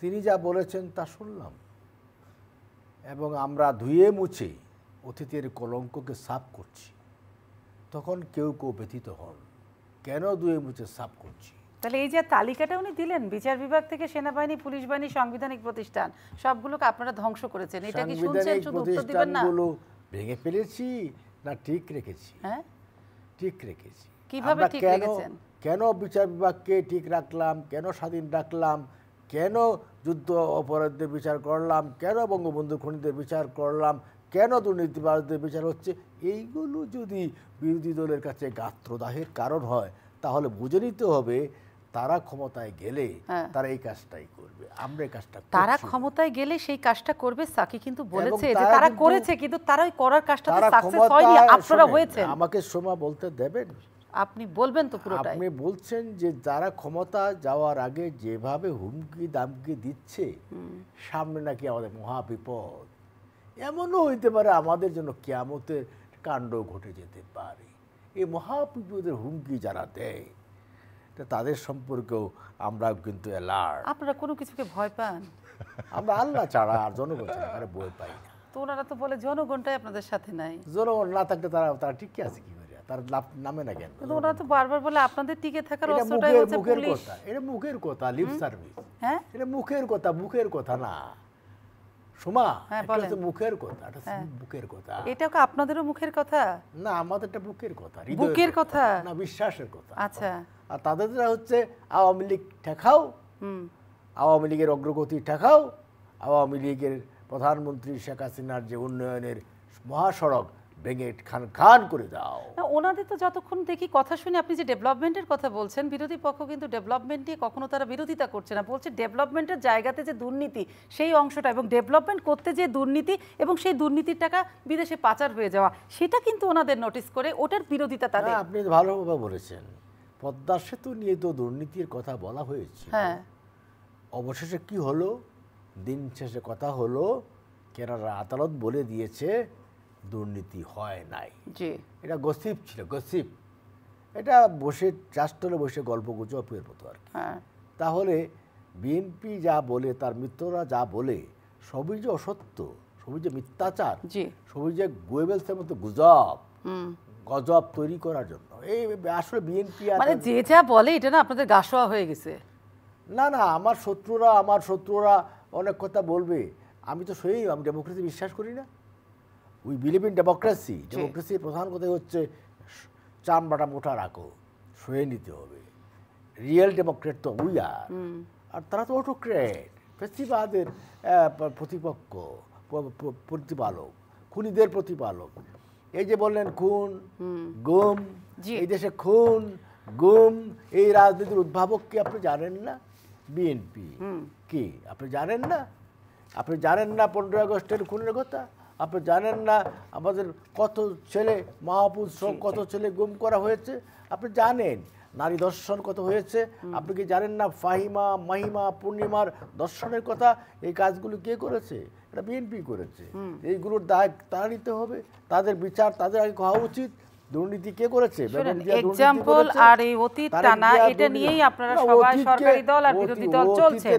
তিনি যা বলেছেন তা শুনলাম এবং আমরা ধুয়ে মুছে অতীতের কলঙ্ককে সাফ করছি তখন কেউ কেউ ব্যথিত হন কেন দুয়ে মুছে সাফ করছি তাহলে এই যে তালিকাটা উনি দিলেন বিচার বিভাগ থেকে সেনাবাহিনী পুলিশ বাহিনী সাংবিধানিক প্রতিষ্ঠান সবগুলোকে আপনারা ধ্বংস করেছেন এটা কি শুনছেন শুধু উত্তর দিবেন না ভেঙে ফেলেছি না ঠিক রেখেছি হ্যাঁ ঠিক রেখেছি কিভাবে ঠিক রেখেছেন কেন বিচার বিভাগকে ঠিক রাখলাম কেন স্বাধীন রাখলাম কেন যুদ্ধ অপরাধীদের বিচার করলাম কেন বঙ্গবন্ধু খুনিদের বিচার করলাম কেন দুর্নীতিবাজদের বিচার হচ্ছে এইগুলো যদি বিরোধী দলের কাছে গাত্রদাহের কারণ হয় তাহলে বুঝে নিতে হবে তারা ক্ষমতায় গেলে হ্যাঁ। তারা এই কাজটাই করবে আমরা এই কাজটা তারা ক্ষমতায় গেলে সেই কাজটা করবে সাকি কিন্তু বলেছে যে তারা করেছে কিন্তু তারা করার কাজটা তো সাকসেস হয়নি আপনারা হয়েছে আমাকে সময় বলতে দেবেন আপনি বলবেন তো পুরোটাই আপনি বলছেন যে যারা ক্ষমতা যাওয়ার আগে যেভাবে হুমকি দামকি দিচ্ছে সামনে নাকি আমাদের মহাবিপদ এমনও হইতে পারে আমাদের জন্য কেয়ামতের কাণ্ড ঘটে যেতে পারে এই মহাবিপদের হুমকি যারা দেয় তাদের সম্পর্কেও আমরা কিন্তু অ্যালার্ট আপনারা কোনো কিছুকে ভয় পান আমরা আল্লাহ ছাড়া আর জনগণ ছাড়া আর ভয় পাই না তো ওনারা তো বলে জনগণটাই আপনাদের সাথে নাই জনগণ না থাকলে তারা তারা ঠিক আছে কি করে তার লাভ নামে না কেন ওনারা তো বারবার বলে আপনাদের টিকে থাকার অস্ত্রটাই হচ্ছে পুলিশ এটা মুখের কথা লিপ সার্ভিস হ্যাঁ এটা মুখের কথা মুখের কথা না সোমা হ্যাঁ, এটা মুখের কথা হ্যাঁ। বুকের কথা এটা আপনাদেরও মুখের কথা না আমাদেরটা বুকের কথা বুকের কথা না বিশ্বাসের কথা আচ্ছা আর তাদেরটা হচ্ছে আওয়ামী লীগ ঠেকাও আওয়ামী লীগের অগ্রগতি ঠেকাও আওয়ামী লীগের প্রধানমন্ত্রী শেখ হাসিনার যে উন্নয়নের মহাসড়ক ভেঙে খান খান করে দাও ওনাদের তো যতক্ষণ দেখি কথা শুনে আপনি যে ডেভেলপমেন্টের কথা বলছেন বিরোধী পক্ষ কিন্তু ডেভেলপমেন্ট নিয়ে কখনো তারা বিরোধিতা করছে না বলছে ডেভেলপমেন্টের জায়গাতে যে দুর্নীতি সেই অংশটা এবং ডেভেলপমেন্ট করতে যে দুর্নীতি এবং সেই দুর্নীতির টাকা বিদেশে পাচার হয়ে যাওয়া সেটা কিন্তু ওনাদের নোটিস করে ওটার বিরোধিতা তাদের আপনি ভালোভাবে বলেছেন পদ্মা সেতু নিয়ে তো দুর্নীতির কথা বলা হয়েছে হ্যাঁ অবশেষে কি হলো দিন শেষে কথা হলো কেনারা আদালত বলে দিয়েছে দুর্নীতি হয় নাই এটা গসিপ ছিল গসিপ এটা বসে ট্রাস্টলে বসে গল্প গুজবের মতো আর কি হ্যাঁ। তাহলে বিএনপি যা বলে তার মিত্ররা যা বলে সবই যে অসত্য সবই যে মিথ্যাচার সবই যে গোয়েবেলসের মতো গুজব গজব তৈরি করার জন্য এই আসলে বিএনপি মানে যে যা বলে এটা না আপনাদের গাসোয়া হয়ে গেছে না না আমার শত্রুরা আমার শত্রুরা অনেক কথা বলবে আমি তো সেই আমি ডেমোক্রেসি বিশ্বাস করি না উই বিলিভ ইন ডেমোক্রেসি ডেমোক্রেসির প্রধান কথা হচ্ছে চাম বাটা মোটা রাখো শুয়ে নিতে হবে রিয়েল ডেমোক্রেট তো উই আর আর তারা তো অটোক্রেট ফেসিবাদের প্রতিপক্ষ প্রতিপালক খুনিদের প্রতিপালক এই যে বললেন খুন গুম এই দেশে খুন গুম এই রাজনীতির উদ্ভাবক কি আপনি জানেন না বিএনপি কি আপনি জানেন না আপনি জানেন না পনেরোই আগস্টের খুনের কথা আপনি জানেন না আমাদের কত ছেলে মহাপুর মহাপুরুষম কত ছেলে গুম করা হয়েছে আপনি জানেন নারী দর্শন কত হয়েছে আপনি কি জানেন না ফাহিমা মাহিমা পূর্ণিমার দর্শনের কথা এই কাজগুলো কে করেছে এটা বিএনপি করেছে এইগুলোর দায় তারা নিতে হবে তাদের বিচার তাদের আগে হওয়া উচিত দুর্নীতি কে করেছে আর এই অতীত টানা এটা নিয়েই আপনারা সবাই সরকারি দল আর বিরোধী দল চলছে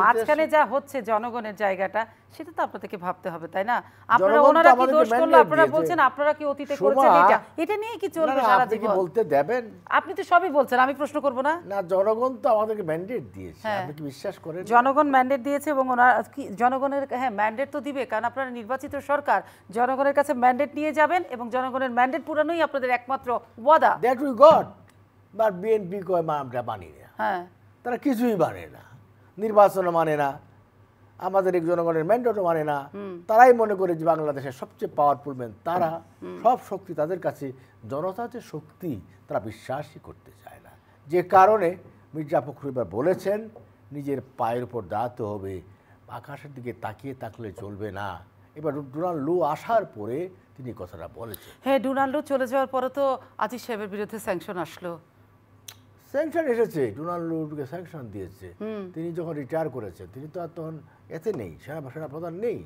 মাঝখানে যা হচ্ছে জনগণের জায়গাটা সেটা তো আপনাদেরকে ভাবতে হবে তাই না আপনারা ওনারা কি দোষ করলো আপনারা বলছেন আপনারা কি অতীতে করেছেন এটা এটা নিয়ে কি চলবে সারা জীবন বলতে দেবেন আপনি তো সবই বলছেন আমি প্রশ্ন করব না না জনগণ তো আমাদেরকে ম্যান্ডেট দিয়েছে হ্যাঁ। আপনি কি বিশ্বাস করেন জনগণ ম্যান্ডেট দিয়েছে এবং ওনারা কি জনগণের হ্যাঁ ম্যান্ডেট তো দিবে কারণ আপনারা নির্বাচিত সরকার জনগণের কাছে ম্যান্ডেট নিয়ে যাবেন এবং জনগণের ম্যান্ডেট পুরানোই আপনাদের একমাত্র ওয়াদা that we got but BNP কয় মা আমরা মানি না হ্যাঁ তারা কিছুই মানে না নির্বাচন মানে না আমাদের এক জনগণের ম্যান্ডেটও মানে না তারাই মনে করে যে বাংলাদেশের সবচেয়ে পাওয়ারফুল ম্যান তারা সব শক্তি তাদের কাছে জনতা যে শক্তি তারা বিশ্বাসই করতে চায় না যে কারণে মির্জা ফখরুল বলেছেন নিজের পায়ের উপর দাঁড়াতে হবে আকাশের দিকে তাকিয়ে থাকলে চলবে না এবার ডোনাল্ড লু আসার পরে তিনি কথাটা বলেছেন হ্যাঁ ডোনাল্ড লু চলে যাওয়ার পরে তো আজিজ সাহেবের বিরুদ্ধে স্যাংশন আসলো স্যাংশন এসেছে ডোনাল্ড লুকে স্যাংশন দিয়েছে তিনি যখন রিটায়ার করেছেন তিনি তো আর তখন এতে নেই সেনা প্রধান নেই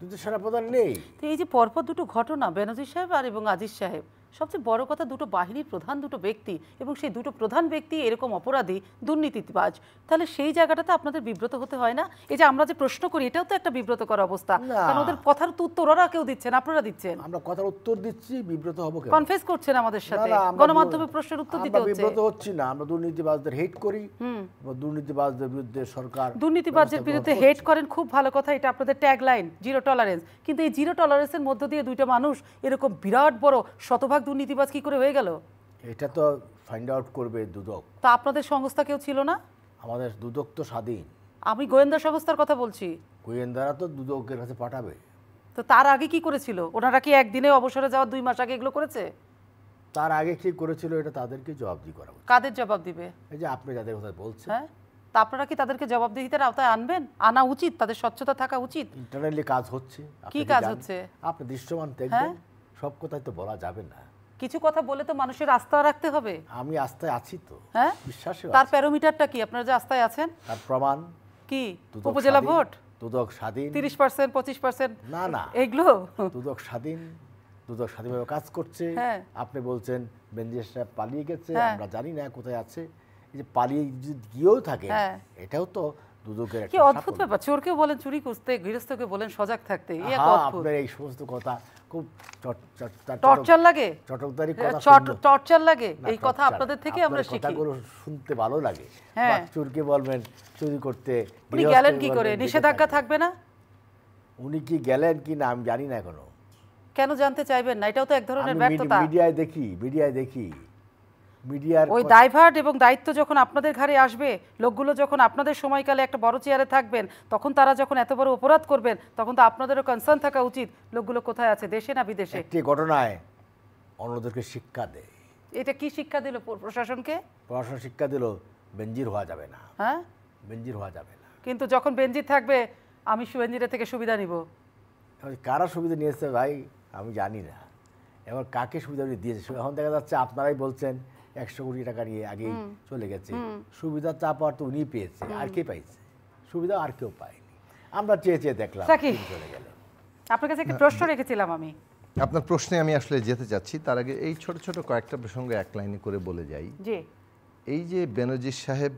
কিন্তু সেনা প্রধান নেই এই যে পরপর দুটো ঘটনা বেনজির সাহেব আর এবং আজিজ সাহেব সবচেয়ে বড় কথা দুটো বাহিনীর প্রধান দুটো ব্যক্তি এবং সেই দুটো প্রধান ব্যক্তি এরকম অপরাধী দুর্নীতিবাজ তাহলে সেই জায়গাটাতে আপনাদের বিব্রত হতে হয় না এই যে আমরা যে প্রশ্ন করি এটাও তো একটা বিব্রতকর অবস্থা কারণ ওদের কথার তো উত্তর ওরা কেউ দিচ্ছেন আপনারা দিচ্ছেন আমরা কথার উত্তর দিচ্ছি বিব্রত হবো কেন কনফেস করছেন আমাদের সাথে গণমাধ্যমে প্রশ্নের উত্তর দিতে হচ্ছে বিব্রত হচ্ছি না আমরা দুর্নীতিবাজদের হেট করি দুর্নীতিবাজদের বিরুদ্ধে সরকার দুর্নীতিবাজদের বিরুদ্ধে হেট করেন খুব ভালো কথা এটা আপনাদের ট্যাগলাইন জিরো টলারেন্স কিন্তু এই জিরো টলারেন্সের মধ্য দিয়ে দুইটা মানুষ এরকম বিরাট বড় শতভাগ দুর্নীতিবাজ কি করে হয়ে গেল এটা তো ফাইন্ড আউট করবে দুদক তা আপনাদের সংস্থা কেউ ছিল না আমাদের দুদক তো স্বাধীন আমি গোয়েন্দা সংস্থার কথা বলছি গোয়েন্দারা তো দুদকের কাছে পাঠাবে তো তার আগে কি করেছিল ওনারা কি একদিনে অবসরে যাওয়ার দুই মাস আগে এগুলো করেছে তার আগে কি করেছিল এটা তাদেরকে জবাবদি করা কাদের জবাব দিবে এই যে আপনি যাদের কথা বলছেন হ্যাঁ তা আপনারা কি তাদেরকে জবাবদিহিতার আওতায় আনবেন আনা উচিত তাদের স্বচ্ছতা থাকা উচিত ইন্টারনালি কাজ হচ্ছে কি কাজ হচ্ছে আপনি দৃশ্যমান হ্যাঁ? দেখবেন সব কথাই তো বলা যাবে না কিছু কথা বলে তো মানুষের আস্থা রাখতে হবে আমি আস্থায় আছি তো হ্যাঁ বিশ্বাসে তার প্যারোমিটারটা কি আপনারা যে আস্থায় আছেন তার প্রমাণ কি উপজেলা ভোট দুদক স্বাধীন তিরিশ পার্সেন্ট পঁচিশ পার্সেন্ট না না এগুলো দুদক স্বাধীন দুদক স্বাধীনভাবে কাজ করছে হ্যাঁ। আপনি বলছেন বেঞ্জেশ সাহেব পালিয়ে গেছে হ্যাঁ। আমরা জানি না কোথায় আছে এই যে পালিয়ে যদি গিয়েও থাকে হ্যাঁ। এটাও তো দুদকের কি অদ্ভুত ব্যাপার চোরকে বলেন চুরি করতে গৃহস্থকে বলেন সজাগ থাকতে আপনার এই সমস্ত কথা খুব টর্চার লাগে চটকদারি টর্চার লাগে এই কথা আপনাদের থেকে আমরা শিখি কথাগুলো শুনতে ভালো লাগে হ্যাঁ। চোরকে বলবেন চুরি করতে উনি গেলেন কি করে নিষেধাজ্ঞা থাকবে না উনি কি গেলেন কি না আমি জানি না এখনো কেন জানতে চাইবেন না এটাও তো এক ধরনের ব্যর্থতা মিডিয়ায় দেখি মিডিয়ায় দেখি মিডিয়ার ওই ডাইভার্ট এবং দায়িত্ব যখন আপনাদের ঘাড়ে আসবে লোকগুলো যখন আপনাদের সময়কালে একটা বড় চেয়ারে থাকবেন তখন তারা যখন এত বড় অপরাধ করবেন তখন তো আপনাদেরও কনসার্ন থাকা উচিত লোকগুলো কোথায় আছে দেশে না বিদেশে একটি ঘটনায় অন্যদেরকে শিক্ষা দেয় এটা কি শিক্ষা দিল প্রশাসনকে প্রশাসন শিক্ষা দিল বেঞ্জির হওয়া যাবে না হ্যাঁ বেঞ্জির হওয়া যাবে না কিন্তু যখন বেঞ্জির থাকবে আমি সুবেঞ্জিরের থেকে সুবিধা নিব কারা সুবিধা নিয়েছে ভাই আমি জানি না এবার কাকে সুবিধা দিয়েছে এখন দেখা যাচ্ছে আপনারাই বলছেন একশো কোটি টাকা নিয়ে আগেই চলে গেছে সুবিধা চাপ পাওয়ার তো উনি পেয়েছে আর কে পাইছে সুবিধা আর কেউ পায়নি আমরা চেয়ে চেয়ে দেখলাম চলে গেল আপনার কাছে একটা প্রশ্ন রেখেছিলাম আমি আপনার প্রশ্নে আমি আসলে যেতে চাচ্ছি তার আগে এই ছোট ছোট কয়েকটা প্রসঙ্গে এক লাইনে করে বলে যাই এই যে বেনজি সাহেব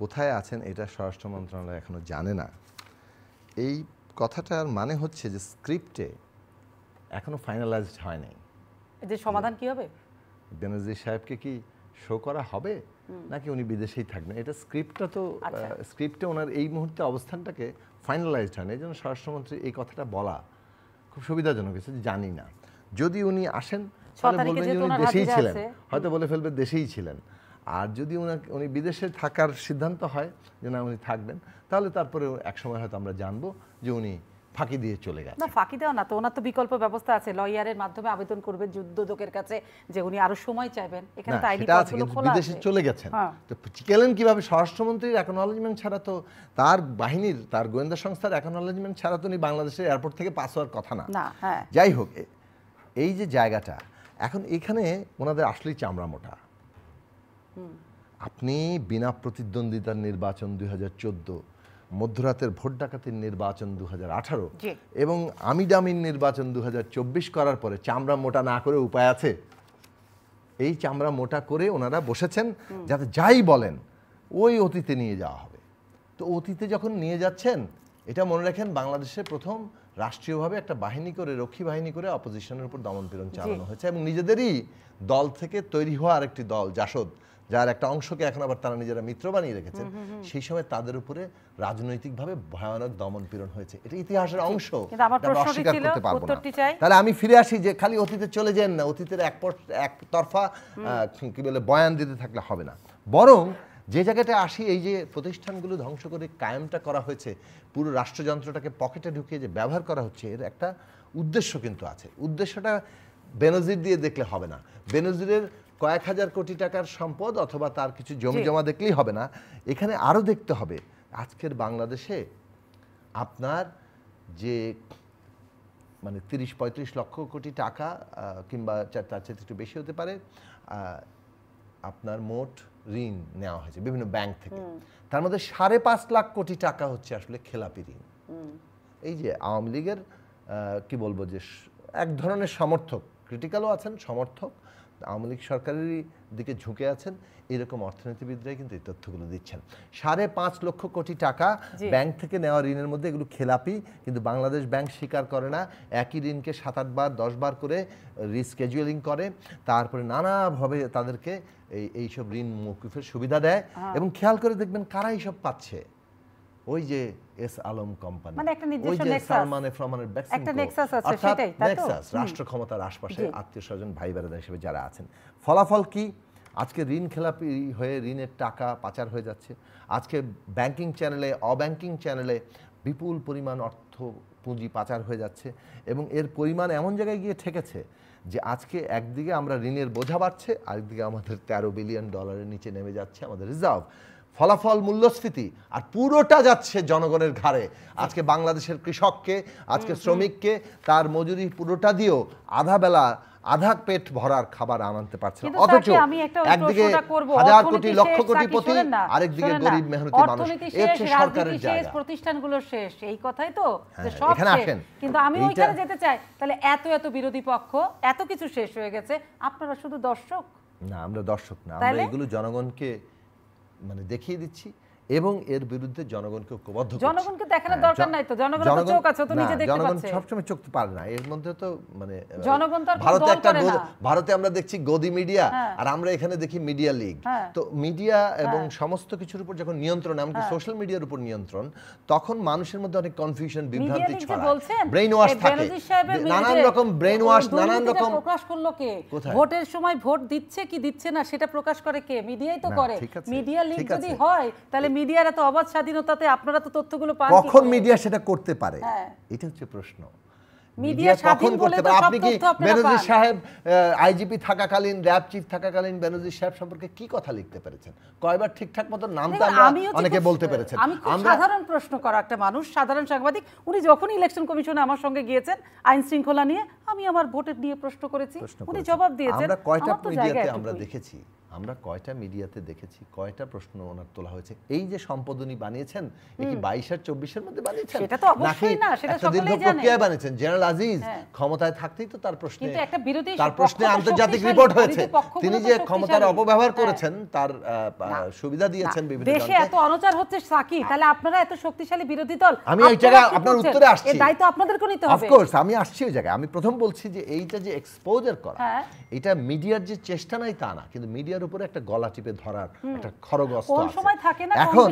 কোথায় আছেন এটা স্বরাষ্ট্র মন্ত্রণালয় এখনো জানে না এই কথাটার মানে হচ্ছে যে স্ক্রিপ্টে এখনো ফাইনালাইজড হয় নাই যে সমাধান কি হবে বেনজির সাহেবকে কি শো করা হবে নাকি উনি বিদেশেই থাকবেন এটা স্ক্রিপ্টটা তো স্ক্রিপ্টে আচ্ছা। ওনার এই মুহূর্তে অবস্থানটাকে ফাইনালাইজড হয় এই জন্য স্বরাষ্ট্রমন্ত্রী এই কথাটা বলা খুব সুবিধাজনক হয়েছে যে জানি না যদি উনি আসেন তাহলে বলবেন যে উনি দেশেই ছিলেন হয়তো বলে ফেলবে দেশেই ছিলেন আর যদি উনাকে উনি বিদেশে থাকার সিদ্ধান্ত হয় যে না উনি থাকবেন তাহলে তারপরে একসময় হয়তো আমরা জানবো যে উনি ফাঁকি দিয়ে চলে গেছে না ফাঁকি দেওয়া না তো ওনার তো বিকল্প ব্যবস্থা আছে লয়ারের মাধ্যমে আবেদন করবেন যুদ্ধদকের কাছে যে উনি আরো সময় চাইবেন এখানে তো আইডি আছে কিন্তু বিদেশে চলে গেছেন হ্যাঁ। তো গেলেন কিভাবে স্বরাষ্ট্রমন্ত্রীর অ্যাকনোলেজমেন্ট ছাড়া তো তার বাহিনীর তার গোয়েন্দা সংস্থার অ্যাকনোলেজমেন্ট ছাড়া তো উনি বাংলাদেশের এয়ারপোর্ট থেকে পাস হওয়ার কথা না হ্যাঁ। যাই হোক এই যে জায়গাটা এখন এখানে ওনাদের আসলেই চামড়া মোটা আপনি বিনা প্রতিদ্বন্দ্বিতার নির্বাচন দুই মধ্যরাতের ভোট ডাকাতির নির্বাচন দু এবং আমি ডামিন নির্বাচন দু করার পরে চামড়া মোটা না করে উপায় আছে এই চামড়া মোটা করে ওনারা বসেছেন যাতে যাই বলেন ওই অতীতে নিয়ে যাওয়া হবে তো অতীতে যখন নিয়ে যাচ্ছেন এটা মনে রাখেন বাংলাদেশে প্রথম রাষ্ট্রীয়ভাবে একটা বাহিনী করে রক্ষী বাহিনী করে অপোজিশনের উপর দমন পীড়ন চালানো হয়েছে এবং নিজেদেরই দল থেকে তৈরি হওয়া আরেকটি দল জাসদ যার একটা অংশকে এখন আবার তারা নিজেরা মিত্র বানিয়ে রেখেছেন সেই সময় তাদের উপরে রাজনৈতিকভাবে ভয়ানক দমন পীড়ন হয়েছে এটা ইতিহাসের অংশ অস্বীকার করতে পারবো না তাহলে আমি ফিরে আসি যে খালি অতীতে চলে যান না অতীতের এক একতরফা কি বলে বয়ান দিতে থাকলে হবে না বরং যে জায়গাটা আসি এই যে প্রতিষ্ঠানগুলো ধ্বংস করে কায়েমটা করা হয়েছে পুরো রাষ্ট্রযন্ত্রটাকে পকেটে ঢুকিয়ে যে ব্যবহার করা হচ্ছে এর একটা উদ্দেশ্য কিন্তু আছে উদ্দেশ্যটা বেনজির দিয়ে দেখলে হবে না বেনজিরের কয়েক হাজার কোটি টাকার সম্পদ অথবা তার কিছু জমি জমা দেখলেই হবে না এখানে আরও দেখতে হবে আজকের বাংলাদেশে আপনার যে মানে তিরিশ পঁয়ত্রিশ লক্ষ কোটি টাকা কিংবা তার চেয়ে একটু বেশি হতে পারে আপনার মোট ঋণ নেওয়া হয়েছে বিভিন্ন ব্যাংক থেকে তার মধ্যে সাড়ে পাঁচ লাখ কোটি টাকা হচ্ছে আসলে খেলাপি ঋণ এই যে আওয়ামী লীগের কি বলবো যে এক ধরনের সমর্থক ক্রিটিক্যালও আছেন সমর্থক আওয়ামী লীগ সরকারেরই দিকে ঝুঁকে আছেন এরকম অর্থনীতিবিদরাই কিন্তু এই তথ্যগুলো দিচ্ছেন সাড়ে পাঁচ লক্ষ কোটি টাকা ব্যাংক থেকে নেওয়া ঋণের মধ্যে এগুলো খেলাপি কিন্তু বাংলাদেশ ব্যাংক স্বীকার করে না একই ঋণকে সাত আটবার দশবার করে রিস্কেজুয়েলিং করে তারপরে নানাভাবে তাদেরকে এই এইসব ঋণ মুকুফের সুবিধা দেয় হ্যাঁ। এবং খেয়াল করে দেখবেন কারা এইসব পাচ্ছে ওই যে এস আলম কোম্পানি মানে একটা নির্দিষ্ট নেক্সাস সালমান ফ্রমানের একটা নেক্সাস আছে সেটাই তাই তো নেক্সাস রাষ্ট্র ক্ষমতার আশপাশে আত্মীয় স্বজন ভাই বেরাদার হিসেবে যারা আছেন ফলাফল কি আজকে ঋণ খেলাপি হয়ে ঋণের টাকা পাচার হয়ে যাচ্ছে আজকে ব্যাংকিং চ্যানেলে অব্যাংকিং চ্যানেলে বিপুল পরিমাণ অর্থ পুঁজি পাচার হয়ে যাচ্ছে এবং এর পরিমাণ এমন জায়গায় গিয়ে ঠেকেছে যে আজকে একদিকে আমরা ঋণের বোঝা বাড়ছে আরেকদিকে আমাদের তেরো বিলিয়ন ডলারের নিচে নেমে যাচ্ছে আমাদের রিজার্ভ ফলাফল মূল্যস্ফীতি আর পুরোটা যাচ্ছে জনগণের ঘাড়ে আজকে বাংলাদেশের কৃষককে আজকে শ্রমিককে তার মজুরি পুরোটা দিয়েও আধা বেলা আধা পেট ভরার খাবার আনতে পারছে অথচ একদিকে হাজার কোটি লক্ষ কোটি প্রতি আরেকদিকে গরিব মেহনতি মানুষ এর হচ্ছে সরকারের জায়গা প্রতিষ্ঠানগুলো শেষ এই কথাই তো হ্যাঁ, যে হ্যাঁ, সব এখানে আসেন কিন্তু আমি ওইখানে যেতে চাই তাহলে এত এত বিরোধী পক্ষ এত কিছু শেষ হয়ে গেছে আপনারা শুধু দর্শক না আমরা দর্শক না আমরা এগুলো জনগণকে মানে দেখিয়ে দিচ্ছি এবং এর বিরুদ্ধে জনগণকে ঐক্যবদ্ধ জনগণকে দেখানোর হ্যাঁ, দরকার নাই তো জনগণ তো চোখ আছে তো নিজে দেখতে পাচ্ছে জনগণ সবসময় চোখ পারে না এর মধ্যে তো মানে জনগণ তো ভারতে একটা ভারতে আমরা দেখছি গদি মিডিয়া হ্যাঁ। আর আমরা এখানে দেখি মিডিয়া লীগ হ্যাঁ। তো মিডিয়া এবং সমস্ত কিছুর উপর যখন নিয়ন্ত্রণ এমনকি সোশ্যাল মিডিয়ার উপর নিয়ন্ত্রণ তখন মানুষের মধ্যে অনেক কনফিউশন বিভ্রান্তি ছড়ায় ব্রেইন ওয়াশ থাকে নানান রকম ব্রেইন ওয়াশ নানান রকম প্রকাশ করলো কে ভোটের সময় ভোট দিচ্ছে কি দিচ্ছে না সেটা প্রকাশ করে কে মিডিয়াই তো করে মিডিয়া লীগ যদি হয় তাহলে মিডিয়ার এত অবাধ স্বাধীনতাতে আপনারা তো তথ্যগুলো পান কখন মিডিয়া সেটা করতে পারে হ্যাঁ। এটা হচ্ছে প্রশ্ন মিডিয়া স্বাধীন বলে তো আপনি কি বেনজি সাহেব আইজিপি থাকাকালীন র‍্যাব চিফ থাকাকালীন বেনজি সাহেব সম্পর্কে কি কথা লিখতে পেরেছেন কয়বার ঠিকঠাক মতো নামটা আমরা অনেকে বলতে পেরেছেন আমি সাধারণ প্রশ্ন করা একটা মানুষ সাধারণ সাংবাদিক উনি যখন ইলেকশন কমিশনে আমার সঙ্গে গিয়েছেন আইন শৃঙ্খলা নিয়ে আমি আমার ভোটের নিয়ে প্রশ্ন করেছি উনি জবাব দিয়েছেন আমরা কয়টা মিডিয়াতে আমরা দেখেছি আমরা কয়টা মিডিয়াতে দেখেছি কয়টা প্রশ্ন ওনার তোলা হয়েছে এই যে সম্পাদনী বানিয়েছেন এই কি 22 আর 24 এর মধ্যে বানিয়েছেন সেটা তো অবশ্যই না সেটা সকলেই জানে প্রক্রিয়া বানিয়েছেন জেনারেল আজিজ হ্যাঁ। ক্ষমতায় থাকতেই তো তার প্রশ্নে কিন্তু একটা বিরোধী তার প্রশ্নে আন্তর্জাতিক রিপোর্ট হয়েছে তিনি যে ক্ষমতার হ্যাঁ। অপব্যবহার করেছেন তার সুবিধা দিয়েছেন বিভিন্ন দেশে এত অনচার হচ্ছে সাকি তাহলে আপনারা এত শক্তিশালী বিরোধী দল আমি এই জায়গায় আপনার উত্তরে আসছি এই দায়িত্ব আপনাদেরকে নিতে হবে অফ কোর্স আমি আসছি এই জায়গায় আমি প্রথম বলছি যে এইটা যে এক্সপোজার করা হ্যাঁ। এটা মিডিয়ার যে চেষ্টা নাই তা না কিন্তু মিডিয়ার উপরে একটা গলা টিপে ধরার একটা খরগস্ত সময় থাকে না এখন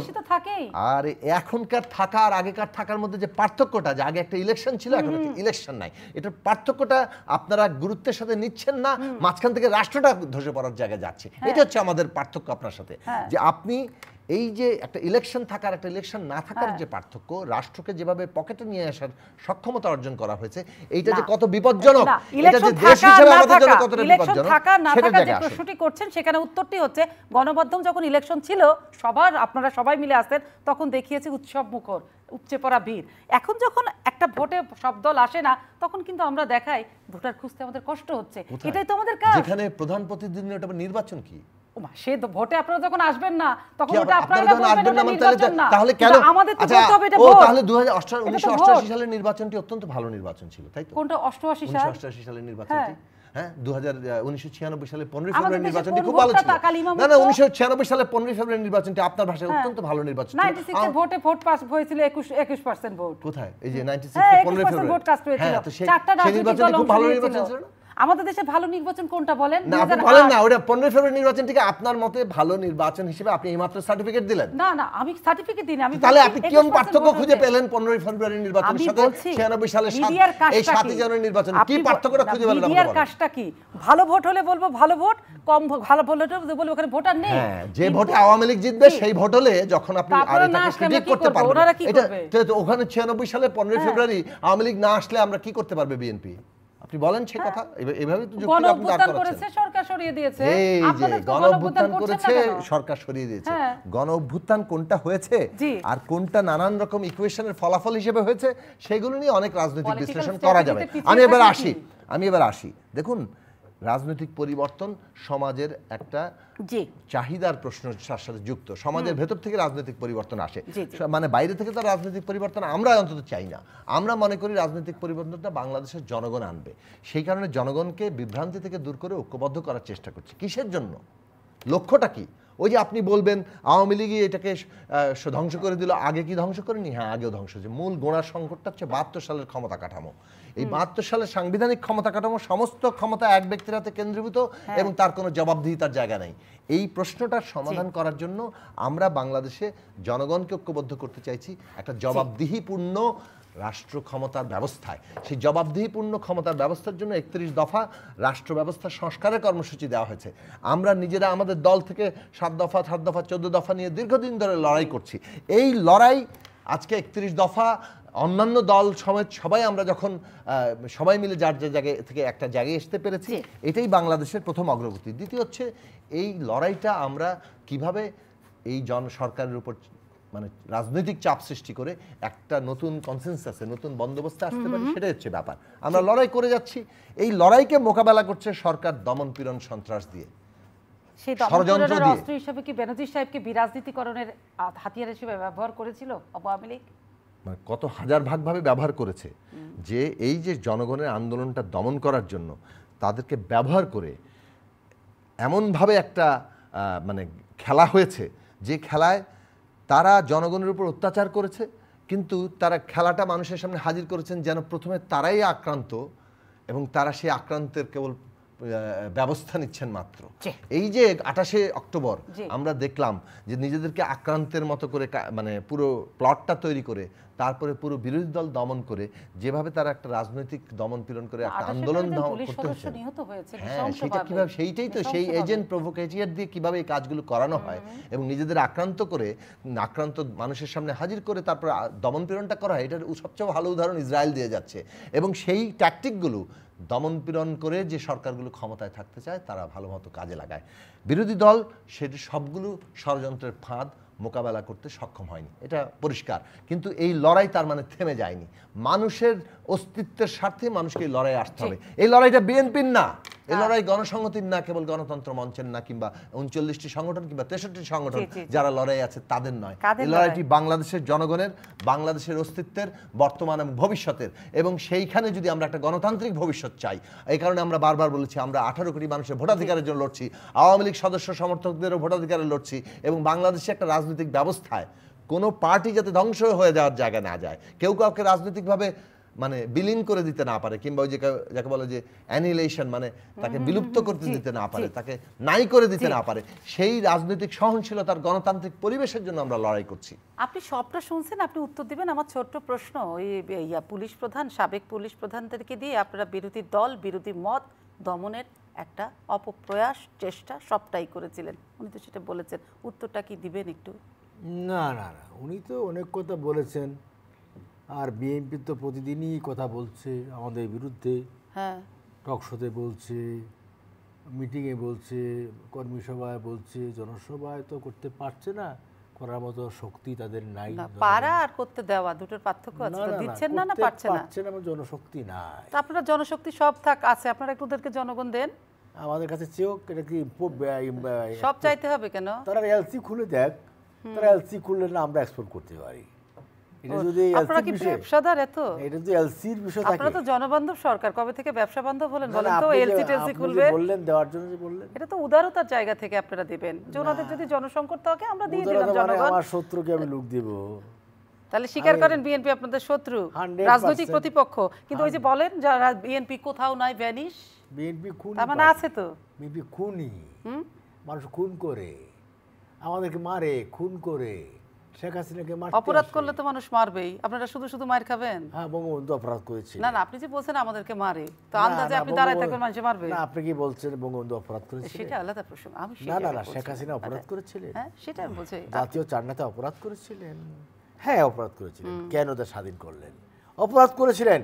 আর এখনকার থাকা আর আগেকার থাকার মধ্যে যে পার্থক্যটা যে আগে একটা ইলেকশন ছিল এখন ইলেকশন নাই এটার পার্থক্যটা আপনারা গুরুত্বের সাথে নিচ্ছেন না মাঝখান থেকে রাষ্ট্রটা ধসে পড়ার জায়গায় যাচ্ছে হ্যাঁ। এটা হচ্ছে আমাদের পার্থক্য আপনার সাথে হ্যাঁ। যে আপনি এই যে একটা ইলেকশন থাকার একটা ইলেকশন না থাকার হ্যাঁ। যে পার্থক্য রাষ্ট্রকে যেভাবে পকেটে নিয়ে আসার সক্ষমতা অর্জন করা হয়েছে এইটা যে কত বিপজ্জনক এটা যে দেশ হিসেবে আমাদের জন্য কতটা বিপজ্জনক থাকা না থাকা যে প্রশ্নটি করছেন সেখানে উত্তরটি হচ্ছে গণমাধ্যম যখন ইলেকশন ছিল সবার আপনারা সবাই মিলে আসতেন তখন দেখিয়েছে উৎসব মুখর উপচে পড়া ভিড় এখন যখন একটা ভোটে সব দল আসে না তখন কিন্তু আমরা দেখাই ভোটার খুঁজতে আমাদের কষ্ট হচ্ছে এটাই তো আমাদের কাজ এখানে প্রধান প্রতিদ্বন্দ্বী নির্বাচন কি ওমা সে ভোটে আপনারা যখন আসবেন না তখন ওটা আপনারা আসবেন না মানে তাহলে তাহলে কেন আমাদের তো আচ্ছা, বলতে হবে এটা ভোট তাহলে 1988 সালের নির্বাচনটি অত্যন্ত ভালো নির্বাচন ছিল তাই তো কোনটা 88 সাল 1988 সালের হ্যাঁ। হ্যাঁ, নির্বাচনটি আপনার ভাষায় হ্যাঁ। অত্যন্ত ভালো নির্বাচন ছিল ভোট হয়েছিল 21 21% ভোট কোথায় ভোট কাস্ট হয়েছিল চারটা ভালো নির্বাচন আমাদের দেশে ভালো নির্বাচন কোনটা বলেন না আপনি বলেন না ওটা 15 ফেব্রুয়ারি নির্বাচন থেকে আপনার মতে ভালো নির্বাচন হিসেবে আপনি এইমাত্র সার্টিফিকেট দিলেন না না আমি সার্টিফিকেট দিই না আমি তাহলে আপনি কোন পার্থক্য খুঁজে পেলেন 15 ফেব্রুয়ারি নির্বাচনের সাথে 96 সালে এই 7 জানুয়ারি নির্বাচন কি পার্থক্যটা খুঁজে পেলেন মিডিয়ার কাজটা কি ভালো ভোট হলে বলবো ভালো ভোট কম ভালো ভোট হলে বলবো ওখানে ভোটার নেই হ্যাঁ, যে ভোটে আওয়ামী লীগ জিতবে সেই ভোট হলে যখন আপনি আর এটা ক্রিটিক করতে পারবেন এটা ওখানে 96 সালে 15 হ্যাঁ। ফেব্রুয়ারি আওয়ামী লীগ না আসলে আমরা কি করতে পারবে বিএনপি বলেন সে হ্যাঁ। কথা তো যুক্তি আপনি দাঁড় করেছে সরকার সরিয়ে দিয়েছে এই গণঅভ্যুত্থান করেছে সরকার সরিয়ে দিয়েছে হ্যাঁ। গণঅভ্যুত্থান কোনটা হয়েছে আর কোনটা নানান রকম ইকুয়েশনের ফলাফল হিসেবে হয়েছে সেগুলো নিয়ে অনেক রাজনৈতিক বিশ্লেষণ করা যাবে আমি এবার আসি আমি এবার আসি দেখুন রাজনৈতিক পরিবর্তন সমাজের একটা চাহিদার প্রশ্ন তার সাথে যুক্ত সমাজের ভেতর থেকে রাজনৈতিক পরিবর্তন আসে মানে বাইরে থেকে তো রাজনৈতিক পরিবর্তন আমরা অন্তত চাই না আমরা মনে করি রাজনৈতিক পরিবর্তনটা বাংলাদেশের জনগণ আনবে সেই কারণে জনগণকে বিভ্রান্তি থেকে দূর করে ঐক্যবদ্ধ করার চেষ্টা করছি কিসের জন্য লক্ষ্যটা কি ওই যে আপনি বলবেন আওয়ামী লীগই এটাকে ধ্বংস করে দিল আগে কি ধ্বংস করেনি হ্যাঁ আগেও ধ্বংস হয়েছে মূল গোড়ার সংকটটা হচ্ছে বাহাত্তর সালের ক্ষমতা কাঠামো এই বাহাত্তর সালের সাংবিধানিক ক্ষমতা কাঠামো সমস্ত ক্ষমতা এক ব্যক্তির হাতে কেন্দ্রীভূত হ্যাঁ। এবং তার কোনো জবাবদিহিতার জায়গা নেই এই প্রশ্নটার সমাধান করার জন্য আমরা বাংলাদেশে জনগণকে ঐক্যবদ্ধ করতে চাইছি একটা জবাবদিহিপূর্ণ রাষ্ট্র ক্ষমতার ব্যবস্থায় সেই জবাবদিহিপূর্ণ ক্ষমতার ব্যবস্থার জন্য একত্রিশ দফা রাষ্ট্র ব্যবস্থা সংস্কারের কর্মসূচি দেওয়া হয়েছে আমরা নিজেরা আমাদের দল থেকে সাত দফা সাত দফা চোদ্দ দফা নিয়ে দীর্ঘদিন ধরে লড়াই করছি এই লড়াই আজকে একত্রিশ দফা অন্যান্য দল সময় সবাই আমরা যখন সবাই মিলে যার যার জায়গায় থেকে একটা জায়গায় আসতে পেরেছি এটাই বাংলাদেশের প্রথম অগ্রগতি দ্বিতীয় হচ্ছে এই লড়াইটা আমরা কিভাবে এই জন সরকারের উপর মানে রাজনৈতিক চাপ সৃষ্টি করে একটা নতুন কনসেন্সাসে নতুন বন্দোবস্তে আসতে পারি সেটাই হচ্ছে ব্যাপার আমরা লড়াই করে যাচ্ছি এই লড়াইকে মোকাবেলা করছে সরকার দমন পীড়ন সন্ত্রাস দিয়ে সেই অস্ত্র হিসেবে কি বেনজির সাহেবকে বিরাজনীতিকরণের হাতিয়ার হিসেবে ব্যবহার করেছিল আওয়ামী লীগ মানে কত হাজার ভাগভাবে ব্যবহার করেছে যে এই যে জনগণের আন্দোলনটা দমন করার জন্য তাদেরকে ব্যবহার করে এমনভাবে একটা মানে খেলা হয়েছে যে খেলায় তারা জনগণের উপর অত্যাচার করেছে কিন্তু তারা খেলাটা মানুষের সামনে হাজির করেছেন যেন প্রথমে তারাই আক্রান্ত এবং তারা সেই আক্রান্তের কেবল ব্যবস্থা নিচ্ছেন মাত্র এই যে আঠাশে অক্টোবর আমরা দেখলাম যে নিজেদেরকে আক্রান্তের মতো করে মানে পুরো প্লটটা তৈরি করে তারপরে পুরো বিরোধী দল দমন করে যেভাবে তারা একটা রাজনৈতিক দমন পীড়ন করে একটা আন্দোলন করতে হচ্ছে হ্যাঁ সেটা কীভাবে সেইটাই তো সেই এজেন্ট প্রভোকেটিয়ার দিয়ে কীভাবে এই কাজগুলো করানো হয় এবং নিজেদের আক্রান্ত করে আক্রান্ত মানুষের সামনে হাজির করে তারপর দমন পীড়নটা করা হয় এটার সবচেয়ে ভালো উদাহরণ ইসরায়েল দিয়ে যাচ্ছে এবং সেই ট্যাকটিকগুলো দমনপীড়ন করে যে সরকারগুলো ক্ষমতায় থাকতে চায় তারা ভালো মতো কাজে লাগায় বিরোধী দল সেটি সবগুলো ষড়যন্ত্রের ফাঁদ মোকাবেলা করতে সক্ষম হয়নি এটা পরিষ্কার কিন্তু এই লড়াই তার মানে থেমে যায়নি মানুষের অস্তিত্বের স্বার্থে মানুষকে লড়াই আসতে হবে এই লড়াইটা বিএনপির না এই হ্যাঁ। লড়াই গণসংহতির না কেবল গণতন্ত্র মঞ্চের না কিংবা উনচল্লিশটি সংগঠন কিংবা তেষট্টি সংগঠন যারা লড়াই আছে তাদের নয় এই লড়াইটি বাংলাদেশের জনগণের বাংলাদেশের অস্তিত্বের বর্তমান এবং ভবিষ্যতের এবং সেইখানে যদি আমরা একটা গণতান্ত্রিক ভবিষ্যৎ চাই এই কারণে আমরা বারবার বলেছি আমরা আঠারো কোটি মানুষের ভোটাধিকারের জন্য লড়ছি আওয়ামী লীগ সদস্য সমর্থকদেরও ভোটাধিকারে লড়ছি এবং বাংলাদেশে একটা রাজনৈতিক ব্যবস্থায় কোনো পার্টি যাতে ধ্বংস হয়ে যাওয়ার জায়গা না যায় কেউ কাউকে রাজনৈতিকভাবে মানে বিলীন করে দিতে না পারে কিংবা ওই যে যাকে বলে যে অ্যানিলেশন মানে তাকে বিলুপ্ত করতে দিতে না পারে তাকে নাই করে দিতে না পারে সেই রাজনৈতিক সহনশীলতার গণতান্ত্রিক পরিবেশের জন্য আমরা লড়াই করছি আপনি সবটা শুনছেন আপনি উত্তর দিবেন আমার ছোট্ট প্রশ্ন ওই পুলিশ প্রধান সাবেক পুলিশ প্রধানদেরকে দিয়ে আপনারা বিরোধী দল বিরোধী মত দমনের একটা অপপ্রয়াস চেষ্টা সবটাই করেছিলেন উনি তো সেটা বলেছেন উত্তরটা কি দিবেন একটু না না না উনি তো অনেক কথা বলেছেন আর বিএনপি তো প্রতিদিনই কথা বলছে আমাদের বিরুদ্ধে হ্যাঁ টকশোতে বলছে মিটিংয়ে বলছে কর্মী সভায় বলছে জনসভায় তো করতে পারছে না করার মতো শক্তি তাদের নাই পারা আর করতে দেওয়া দুটোর পার্থক্য আছে দিচ্ছেন না না পারছে না পারছে না জনশক্তি নাই আপনারা জনশক্তি সব থাক আছে আপনারা একটু ওদেরকে জনগণ দেন আমাদের কাছে চেয়েও এটা কি সব চাইতে হবে কেন তারা এলসি খুলে দেখ তারা এলসি খুললে না আমরা এক্সপোর্ট করতে পারি মানে স্বীকার করেন বিএনপি আপনাদের শত্রু রাজনৈতিক প্রতিপক্ষ কিন্তু ওই যে বলেন বিএনপি কোথাও নাই ভ্যানিশ মানে আছে তো খুনি মানুষ খুন করে আমাদেরকে মারে খুন করে শেখ হাসিনাকে অপরাধ করলে তো মানুষ মারবেই আপনারা শুধু শুধু মার খাবেন হ্যাঁ বঙ্গবন্ধু অপরাধ করেছে না না আপনি যে বলছেন আমাদেরকে মারে তো আন্দাজে আপনি দাঁড়ায় থাকবেন মানুষ মারবে না আপনি কি বলছেন বঙ্গবন্ধু অপরাধ করেছে সেটা আলাদা আমি না না শেখ হাসিনা অপরাধ আচ্ছা, করেছিলেন হ্যাঁ সেটা আমি বলছি জাতীয় চার নেতা অপরাধ করেছিলেন হ্যাঁ অপরাধ করেছিলেন কেন তা স্বাধীন করলেন অপরাধ করেছিলেন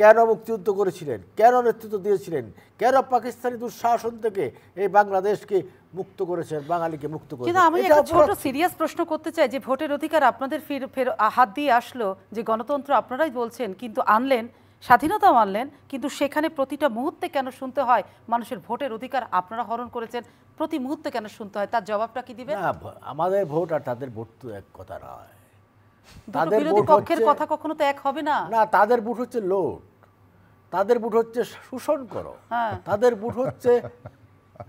কেন মুক্তিযুদ্ধ করেছিলেন কেন নেতৃত্ব দিয়েছিলেন কেন পাকিস্তানি দুঃশাসন থেকে এই বাংলাদেশকে মুক্ত করেছেন বাঙালিকে মুক্ত করেছেন আমি একটা ছোট সিরিয়াস প্রশ্ন করতে চাই যে ভোটের অধিকার আপনাদের ফির ফের হাত দিয়ে আসলো যে গণতন্ত্র আপনারাই বলছেন কিন্তু আনলেন স্বাধীনতা মানলেন কিন্তু সেখানে প্রতিটা মুহূর্তে কেন শুনতে হয় মানুষের ভোটের অধিকার আপনারা হরণ করেছেন প্রতি মুহূর্তে কেন শুনতে হয় তার জবাবটা কি দিবেন আমাদের ভোট আর তাদের ভোট তো এক কথা নয় তাদের পক্ষের কথা কখনো তো এক হবে না না তাদের বুট হচ্ছে লোড তাদের বুট হচ্ছে শোষণ করো হ্যাঁ। তাদের বুট হচ্ছে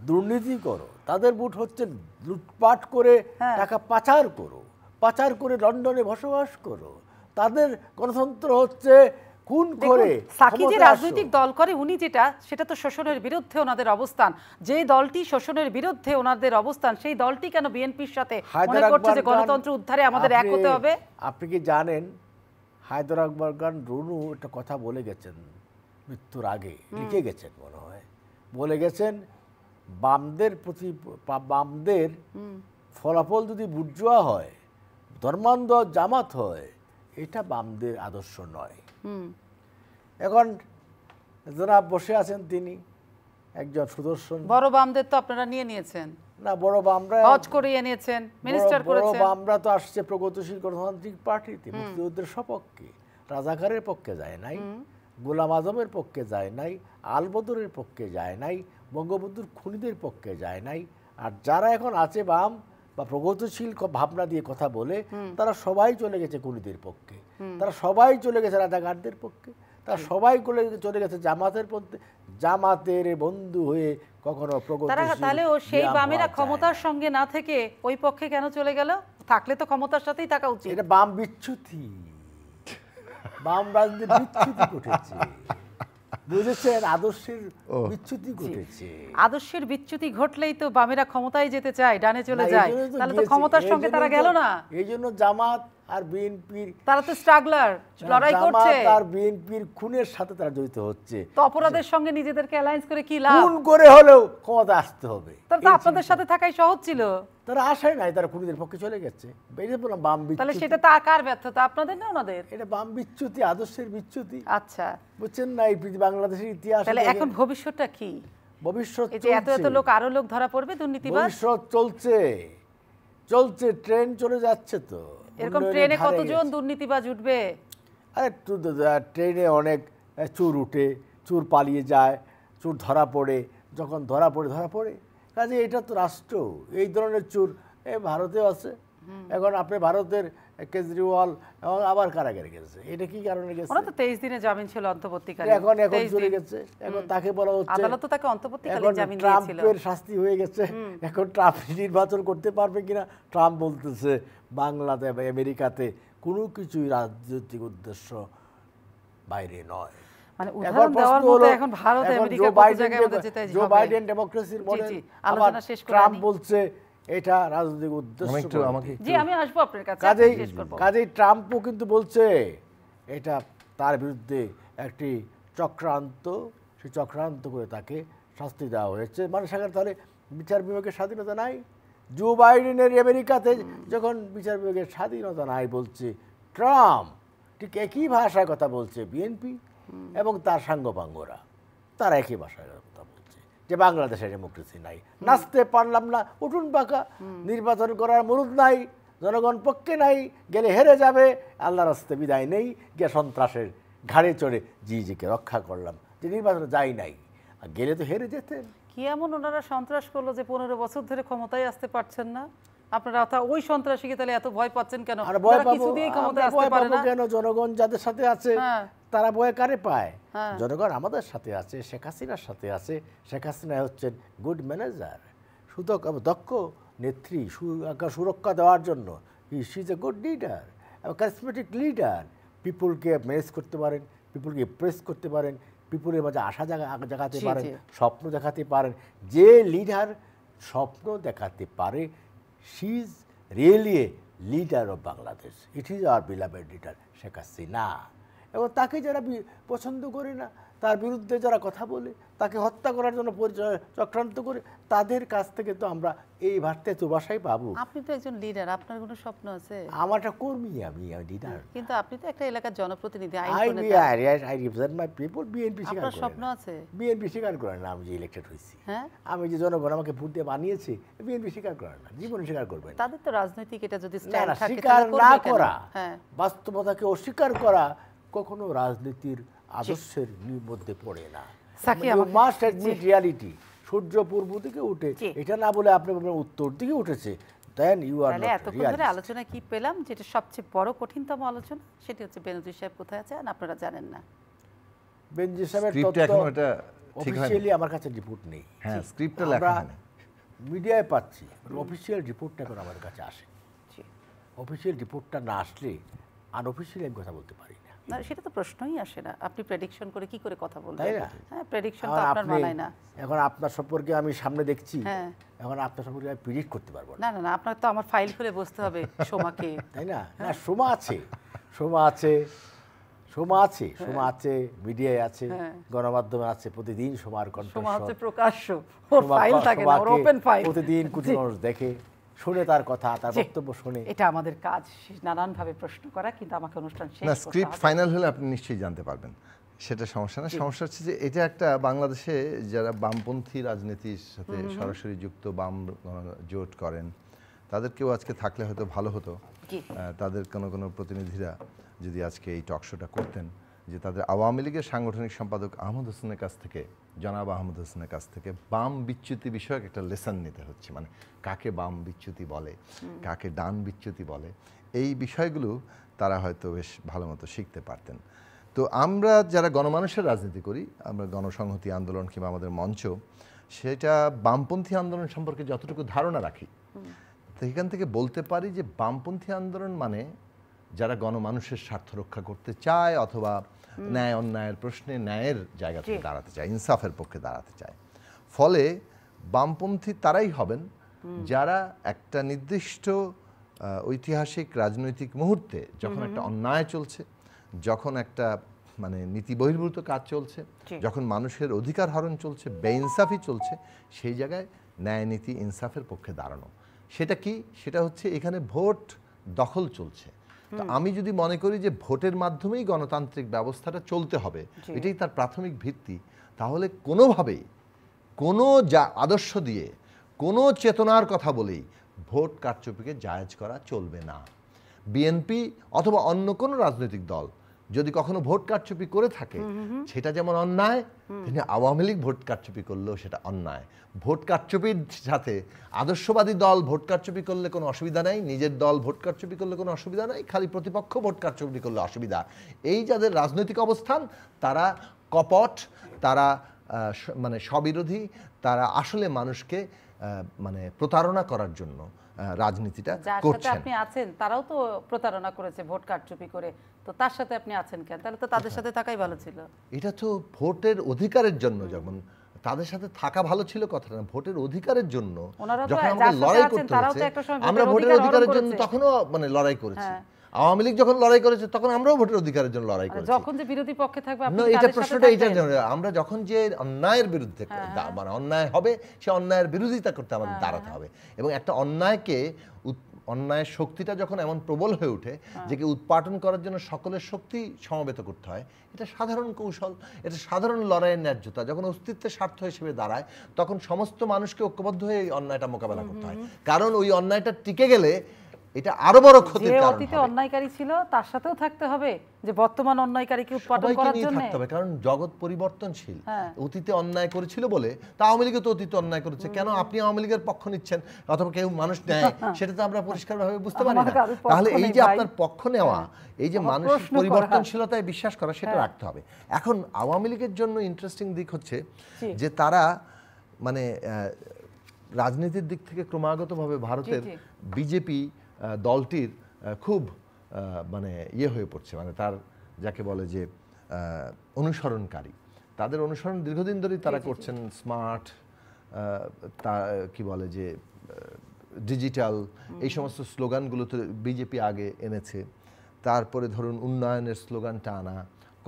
দুর্নীতি করো তাদের বুট হচ্ছে লুটপাট করে হ্যাঁ। টাকা পাচার করো পাচার করে লন্ডনে বসবাস করো তাদের গণতন্ত্র হচ্ছে কোন করে সাকি রাজনৈতিক দল করে উনি যেটা সেটা তো শোষণের বিরুদ্ধে ওনাদের অবস্থান যে দলটি শোষণের বিরুদ্ধে ওনাদের অবস্থান সেই দলটি কেন বিএনপির সাথে মনে করছে যে গণতন্ত্র উদ্ধারে আমাদের এক হতে হবে আপনি কি জানেন হায়দার আকবর খান রুনু একটা কথা বলে গেছেন মৃত্যুর আগে লিখে গেছেন মনে হয় বলে গেছেন বামদের প্রতি বামদের ফলাফল যদি বুর্জোয়া হয় ধর্মান্ধ জামাত হয় এটা বামদের আদর্শ নয় এখন জনাব বসে আছেন তিনি একজন সুদর্শন বড় বামদের তো আপনারা নিয়ে নিয়েছেন না বড় বামরা হজ করিয়ে নিয়েছেন মিনিস্টার করেছেন বড় বামরা তো আসছে প্রগতিশীল গণতান্ত্রিক পার্টিতে মুক্তিযুদ্ধের সপক্ষে রাজাকারের পক্ষে যায় নাই গোলাম আজমের পক্ষে যায় নাই আলবদরের পক্ষে যায় নাই বঙ্গবন্ধুর খুনিদের পক্ষে যায় নাই আর যারা এখন আছে বাম বা প্রগতিশীল ভাবনা দিয়ে কথা বলে তারা সবাই চলে গেছে কুলিদের পক্ষে তারা সবাই চলে গেছে রাজাকারদের পক্ষে তারা সবাই চলে গেছে জামাতের পক্ষে জামাতের বন্ধু হয়ে কখনো তাহলে ও সেই বামেরা ক্ষমতার সঙ্গে না থেকে ওই পক্ষে কেন চলে গেল থাকলে তো ক্ষমতার সাথেই থাকা উচিত এটা বাম বিচ্ছুতি বাম রাজনীতি বিচ্ছুতি ঘটেছে বুঝেছেন আদর্শের বিচ্যুতি ঘটেছে আদর্শের বিচ্যুতি ঘটলেই তো বামেরা ক্ষমতায় যেতে চায় ডানে চলে যায় তাহলে তো ক্ষমতার সঙ্গে তারা গেল না এই জন্য জামাত আর বিএনপির তারা তো স্ট্রাগলার লড়াই করছে আর বিএনপির খুনের সাথে তারা জড়িত হচ্ছে তো অপরাধের সঙ্গে নিজেদেরকে অ্যালায়েন্স করে কি লাভ খুন করে হলেও ক্ষমতা আসতে হবে তারা তো আপনাদের সাথে থাকাই সহজ ছিল তারা আশায় নাই তারা খুনিদের পক্ষে চলে গেছে বেরিয়ে বললাম বাম বিচ্ছুতি তাহলে সেটা তার কার ব্যর্থতা আপনাদের না ওনাদের এটা বাম বিচ্ছুতি আদর্শের বিচ্ছুতি আচ্ছা বুঝছেন না এই পৃথিবী বাংলাদেশের ইতিহাস তাহলে এখন ভবিষ্যৎটা কি ভবিষ্যৎ চলছে এত এত লোক আরো লোক ধরা পড়বে দুর্নীতিবাজ ভবিষ্যৎ চলছে চলছে ট্রেন চলে যাচ্ছে তো এরকম ট্রেনে কতজন দুর্নীতিবাজ উঠবে আরে ট্রেনে অনেক চুর উঠে চুর পালিয়ে যায় চোর ধরা পড়ে যখন ধরা পড়ে ধরা পড়ে কাজে এটা তো রাষ্ট্র এই ধরনের চুর এ ভারতেও আছে এখন আপনি ভারতের কেজরিওয়াল আবার কারাগারে গেছে এটা কি কারণে গেছে ওরা তো 23 দিনে জামিন ছিল অন্তর্বর্তীকালীন এখন এখন চলে গেছে এখন তাকে বলা হচ্ছে আদালত তো তাকে অন্তর্বর্তীকালীন জামিন দিয়েছিল ট্রাম্পের শাস্তি হয়ে গেছে এখন ট্রাম্প নির্বাচন করতে পারবে কিনা ট্রাম্প বলতেছে বাংলাতে আমেরিকাতে কোনো কিছুই রাজনৈতিক উদ্দেশ্য বাইরে নয় মানে উদাহরণ দেওয়ার মতো এখন ভারত আমেরিকা কত জায়গায় আমাদের জো বাইডেন ডেমোক্রেসির মডেল আলোচনা শেষ করে ট্রাম্প বলছে এটা রাজনৈতিক উদ্দেশ্য আমাকে কাজেই কাজেই ট্রাম্পও কিন্তু বলছে এটা তার বিরুদ্ধে একটি চক্রান্ত সেই চক্রান্ত করে তাকে শাস্তি দেওয়া হয়েছে মানে সেখানে তাহলে বিচার বিভাগের স্বাধীনতা নাই জো বাইডেনের আমেরিকাতে যখন বিচার বিভাগের স্বাধীনতা নাই বলছে ট্রাম্প ঠিক একই ভাষায় কথা বলছে বিএনপি এবং তার পাঙ্গরা তার একই ভাষায় যে বাংলাদেশে ডেমোক্রেসি নাই নাচতে পারলাম না উঠুন পাকা নির্বাচন করার মরুদ নাই জনগণ পক্ষে নাই গেলে হেরে যাবে আল্লাহ রাস্তে বিদায় নেই গিয়ে সন্ত্রাসের ঘাড়ে চড়ে জি জিকে রক্ষা করলাম যে নির্বাচনে যাই নাই আর গেলে তো হেরে যেতেন কি এমন ওনারা সন্ত্রাস করলো যে পনেরো বছর ধরে ক্ষমতায় আসতে পারছেন না আপনারা ওই সন্ত্রাসীকে তাহলে এত ভয় পাচ্ছেন কেন আর ভয় পাবো কেন জনগণ যাদের সাথে আছে হ্যাঁ। তারা বয়ে কারে পায় হ্যাঁ। জনগণ আমাদের সাথে আছে শেখ হাসিনার সাথে আছে শেখ হাসিনা হচ্ছেন গুড ম্যানেজার সুদক দক্ষ নেত্রী সুরক্ষা দেওয়ার জন্য ইস is a good leader charismatic leader পিপুলকে ম্যানেজ করতে পারেন পিপুলকে প্রেস করতে পারেন পিপুলের মাঝে আশা জাগা জাগাতে পারেন স্বপ্ন দেখাতে পারেন যে লিডার স্বপ্ন দেখাতে পারে she is really a leader of Bangladesh it is our beloved leader Sheikh Hasina এবং তাকে যারা পছন্দ করে না তার বিরুদ্ধে যারা কথা বলে তাকে হত্যা করার জন্য চক্রান্ত করে তাদের কাছ থেকে তো আমরা এই ভারতে বাসাই পাবো আপনি তো একজন লিডার আপনার কোনো স্বপ্ন আছে আমার একটা কর্মী আমি লিডার কিন্তু আপনি তো একটা এলাকার জনপ্রতিনিধি আই বি আর I represent my people BNP স্বীকার আপনার স্বপ্ন আছে বিএনপি স্বীকার করে না আমি যে ইলেক্টেড হইছি হ্যাঁ আমি যে জনগণ আমাকে ভোট দিয়ে বানিয়েছে বিএনপি স্বীকার করে না জীবন স্বীকার করবে তাদের তো রাজনৈতিক এটা যদি স্ট্যান্ড থাকে স্বীকার না করা হ্যাঁ। বাস্তবতাকে অস্বীকার করা কখনো রাজনীতির আদর্শের মধ্যে পড়ে না মানে রিয়ালিটি সূর্য পূর্ব দিকে উঠে এটা না বলে আপনি উত্তর দিকে উঠেছে আলোচনা কি পেলাম যেটা সবচেয়ে বড় কঠিনতম আলোচনা সেটি হচ্ছে সাহেব কোথায় আপনারা জানেন না বেনজি সাহেবের অফিসিয়ালি আমার কাছে রিপোর্ট নেই হ্যাঁ মিডিয়ায় পাচ্ছি অফিসিয়াল মানে রিপোর্টটা এখন আমার কাছে আসে অফিসিয়াল রিপোর্টটা না আসলে আনঅফিসিয়ালি আমি কথা বলতে পারি না সেটা তো প্রশ্নই আসে না আপনি প্রেডিকশন করে কি করে কথা বলবেন হ্যাঁ প্রেডিকশন তো আপনার মানায় না এখন আপনার সম্পর্কে আমি সামনে দেখছি হ্যাঁ এখন আপনার সম্পর্কে আমি প্রেডিক্ট করতে পারবো না না না আপনার তো আমার ফাইল খুলে বসতে হবে সোমাকে তাই না না সোমা আছে সোমা আছে সোমা আছে হ্যাঁ। সোমা আছে মিডিয়ায় আছে হ্যাঁ। গণমাধ্যমে আছে প্রতিদিন সোমার কণ্ঠ সোমা হচ্ছে প্রকাশ্য ওর ফাইল থাকে না ওর ওপেন ফাইল প্রতিদিন কোটি মানুষ দেখে শুনে তার কথা তার বক্তব্য শুনে এটা আমাদের কাজ নানানভাবে প্রশ্ন করা কিন্তু আমাকে অনুষ্ঠান শেষ না স্ক্রিপ্ট ফাইনাল হলে আপনি নিশ্চয়ই জানতে পারবেন সেটা সমস্যা না সমস্যা হচ্ছে যে এটা একটা বাংলাদেশে যারা বামপন্থী রাজনীতির সাথে সরাসরি যুক্ত বাম জোট করেন তাদের কেউ আজকে থাকলে হয়তো ভালো হতো তাদের কোনো কোনো প্রতিনিধিরা যদি আজকে এই টক শোটা করতেন যে তাদের আওয়ামী লীগের সাংগঠনিক সম্পাদক আহমদ হোসেনের কাছ থেকে জনাব আহমদ হোসেনের কাছ থেকে বাম বিচ্যুতি বিষয়ক একটা লেসন নিতে হচ্ছে মানে কাকে বাম বিচ্যুতি বলে কাকে ডান বিচ্যুতি বলে এই বিষয়গুলো তারা হয়তো বেশ ভালো মতো শিখতে পারতেন তো আমরা যারা গণমানুষের রাজনীতি করি আমরা গণসংহতি আন্দোলন কিংবা আমাদের মঞ্চ সেটা বামপন্থী আন্দোলন সম্পর্কে যতটুকু ধারণা রাখি সেখান থেকে বলতে পারি যে বামপন্থী আন্দোলন মানে যারা গণমানুষের স্বার্থ রক্ষা করতে চায় অথবা ন্যায় অন্যায়ের প্রশ্নে ন্যায়ের জায়গা থেকে দাঁড়াতে চায় ইনসাফের পক্ষে দাঁড়াতে চায় ফলে বামপন্থী তারাই হবেন যারা একটা নির্দিষ্ট ঐতিহাসিক রাজনৈতিক মুহূর্তে যখন একটা অন্যায় চলছে যখন একটা মানে নীতি বহির্ভূত কাজ চলছে যখন মানুষের অধিকার হরণ চলছে বেইনসাফি চলছে সেই জায়গায় ন্যায় নীতি ইনসাফের পক্ষে দাঁড়ানো সেটা কি সেটা হচ্ছে এখানে ভোট দখল চলছে তো আমি যদি মনে করি যে ভোটের মাধ্যমেই গণতান্ত্রিক ব্যবস্থাটা চলতে হবে এটাই তার প্রাথমিক ভিত্তি তাহলে কোনোভাবেই কোনো যা আদর্শ দিয়ে কোনো চেতনার কথা বলেই ভোট কারচুপিকে জায়েজ করা চলবে না বিএনপি অথবা অন্য কোনো রাজনৈতিক দল যদি কখনো ভোট কারচুপি করে থাকে সেটা যেমন অন্যায় তিনি আওয়ামী লীগ ভোট কারচুপি করলেও সেটা অন্যায় ভোট কারচুপির সাথে আদর্শবাদী দল ভোট কারচুপি করলে কোনো অসুবিধা নাই নিজের দল ভোট কারচুপি করলে কোনো অসুবিধা নাই খালি প্রতিপক্ষ ভোট কারচুপি করলে অসুবিধা এই যাদের রাজনৈতিক অবস্থান তারা কপট তারা মানে স্ববিরোধী তারা আসলে মানুষকে মানে প্রতারণা করার জন্য রাজনীতিটা করছেন আপনি আছেন তারাও তো প্রতারণা করেছে ভোট কারচুপি করে তো তার সাথে আপনি আছেন কেন তাহলে তো তাদের আচ্ছা। সাথে থাকাই ভালো ছিল এটা তো ভোটের অধিকারের জন্য যেমন তাদের সাথে থাকা ভালো ছিল কথা না ভোটের অধিকারের জন্য যখন আমরা লড়াই করতে হচ্ছে আমরা ভোটের অধিকারের জন্য তখনও মানে লড়াই করেছি হ্যাঁ। আওয়ামী লীগ যখন লড়াই করেছে তখন আমরাও ভোটের অধিকারের জন্য লড়াই মানে করেছি যখন যে বিরোধী পক্ষে থাকবে আপনি এটা প্রশ্নটা এটা জানেন আমরা যখন যে অন্যায়ের বিরুদ্ধে হ্যাঁ। মানে অন্যায় হবে সে অন্যায়ের বিরোধিতা করতে আমাদের হ্যাঁ। দাঁড়াতে হবে এবং একটা অন্যায়কে অন্যায়ের শক্তিটা যখন এমন প্রবল হয়ে ওঠে হ্যাঁ। যেকে উৎপাটন করার জন্য সকলের শক্তি সমবেত করতে হয় এটা সাধারণ কৌশল এটা সাধারণ লড়াইয়ের ন্যায্যতা যখন অস্তিত্বের স্বার্থ হিসেবে দাঁড়ায় তখন সমস্ত মানুষকে ঐক্যবদ্ধ হয়ে এই অন্যায়টা মোকাবেলা করতে হয় কারণ ওই অন্যায়টা টিকে গেলে এটা আরো বড় ক্ষতির কারণ অতীতে অন্যায়কারী ছিল তার সাথেও থাকতে হবে যে বর্তমান অন্যায়কারীকে উৎপাদন করার জন্য থাকতে হবে কারণ জগৎ পরিবর্তনশীল হ্যাঁ। অতীতে অন্যায় করেছিল বলে তা আওয়ামী লীগও তো অতীতে অন্যায় করেছে কেন আপনি আওয়ামী লীগের পক্ষ নিচ্ছেন অথবা কেউ মানুষ নেয় সেটা তো আমরা পরিষ্কারভাবে বুঝতে পারি না তাহলে এই যে আপনার পক্ষ নেওয়া এই যে মানুষ পরিবর্তনশীলতায় বিশ্বাস করা সেটা হ্যাঁ। রাখতে হবে এখন আওয়ামী লীগের জন্য ইন্টারেস্টিং দিক হচ্ছে যে তারা মানে রাজনীতির দিক থেকে ক্রমাগতভাবে ভারতের বিজেপি দলটির খুব মানে ইয়ে হয়ে পড়ছে মানে তার যাকে বলে যে অনুসরণকারী তাদের অনুসরণ দীর্ঘদিন ধরেই তারা করছেন স্মার্ট তা কি বলে যে ডিজিটাল এই সমস্ত স্লোগানগুলো তো বিজেপি আগে এনেছে তারপরে ধরুন উন্নয়নের স্লোগানটা আনা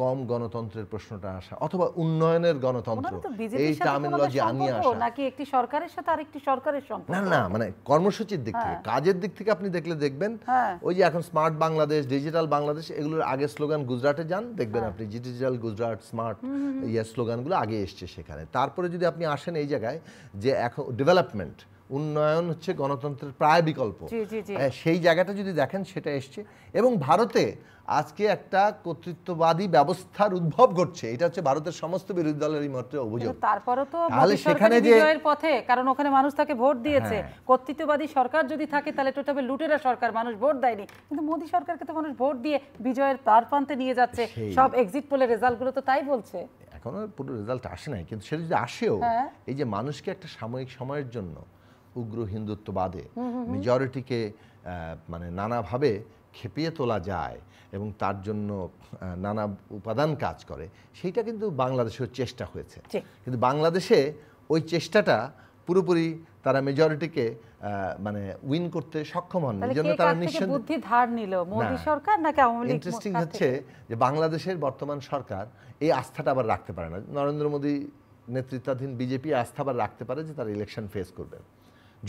কম গণতন্ত্রের প্রশ্নটা আসা অথবা উন্নয়নের গণতন্ত্র এই টার্মিনোলজি আনিয়ে আসা নাকি একটি সরকারের সাথে আরেকটি সরকারের সম্পর্ক না না মানে কর্মসূচির দিক থেকে হ্যাঁ। কাজের দিক থেকে আপনি দেখলে দেখবেন হ্যাঁ। ওই যে এখন স্মার্ট বাংলাদেশ ডিজিটাল বাংলাদেশ এগুলোর আগে স্লোগান গুজরাটে যান দেখবেন হ্যাঁ। আপনি ডিজিটাল গুজরাট স্মার্ট ইয়ে স্লোগানগুলো আগে এসছে সেখানে তারপরে যদি আপনি আসেন এই জায়গায় যে এখন ডেভেলপমেন্ট উন্নয়ন হচ্ছে গণতন্ত্রের প্রায় বিকল্প হ্যাঁ, সেই জায়গাটা যদি দেখেন সেটা এসছে এবং ভারতে আজকে একটা কর্তৃত্ববাদী ব্যবস্থার উদ্ভব ঘটছে এটা হচ্ছে ভারতের সমস্ত বিরোধী দলের এই মতে অভিযোগ তারপরে তো তাহলে সেখানে যে পথে কারণ ওখানে মানুষ তাকে ভোট দিয়েছে হ্যাঁ। কর্তৃত্ববাদী সরকার যদি থাকে তাহলে তো তবে লুটেরা সরকার মানুষ ভোট দেয়নি কিন্তু মোদী সরকারকে তো মানুষ ভোট দিয়ে বিজয়ের তার প্রান্তে নিয়ে যাচ্ছে সব এক্সিট পোলের রেজাল্টগুলো তো তাই বলছে এখনো পুরো রেজাল্ট আসে নাই কিন্তু সেটা যদি আসেও হ্যাঁ। এই যে মানুষকে একটা সাময়িক সময়ের জন্য উগ্র হিন্দুত্ববাদে মেজরিটিকে মানে নানাভাবে খেপিয়ে তোলা যায় এবং তার জন্য নানা উপাদান কাজ করে সেইটা কিন্তু বাংলাদেশেও চেষ্টা হয়েছে কিন্তু বাংলাদেশে ওই চেষ্টাটা পুরোপুরি তারা মেজরিটিকে মানে উইন করতে সক্ষম হন এই জন্য তারা নিঃসন্দেহে বুদ্ধি ধার নিল মোদি সরকার নাকি আওয়ামী লীগ ইন্টারেস্টিং হচ্ছে যে বাংলাদেশের বর্তমান সরকার এই আস্থাটা আবার রাখতে পারে না নরেন্দ্র মোদি নেতৃত্বাধীন বিজেপি আস্থা আবার রাখতে পারে যে তারা ইলেকশন ফেস করবে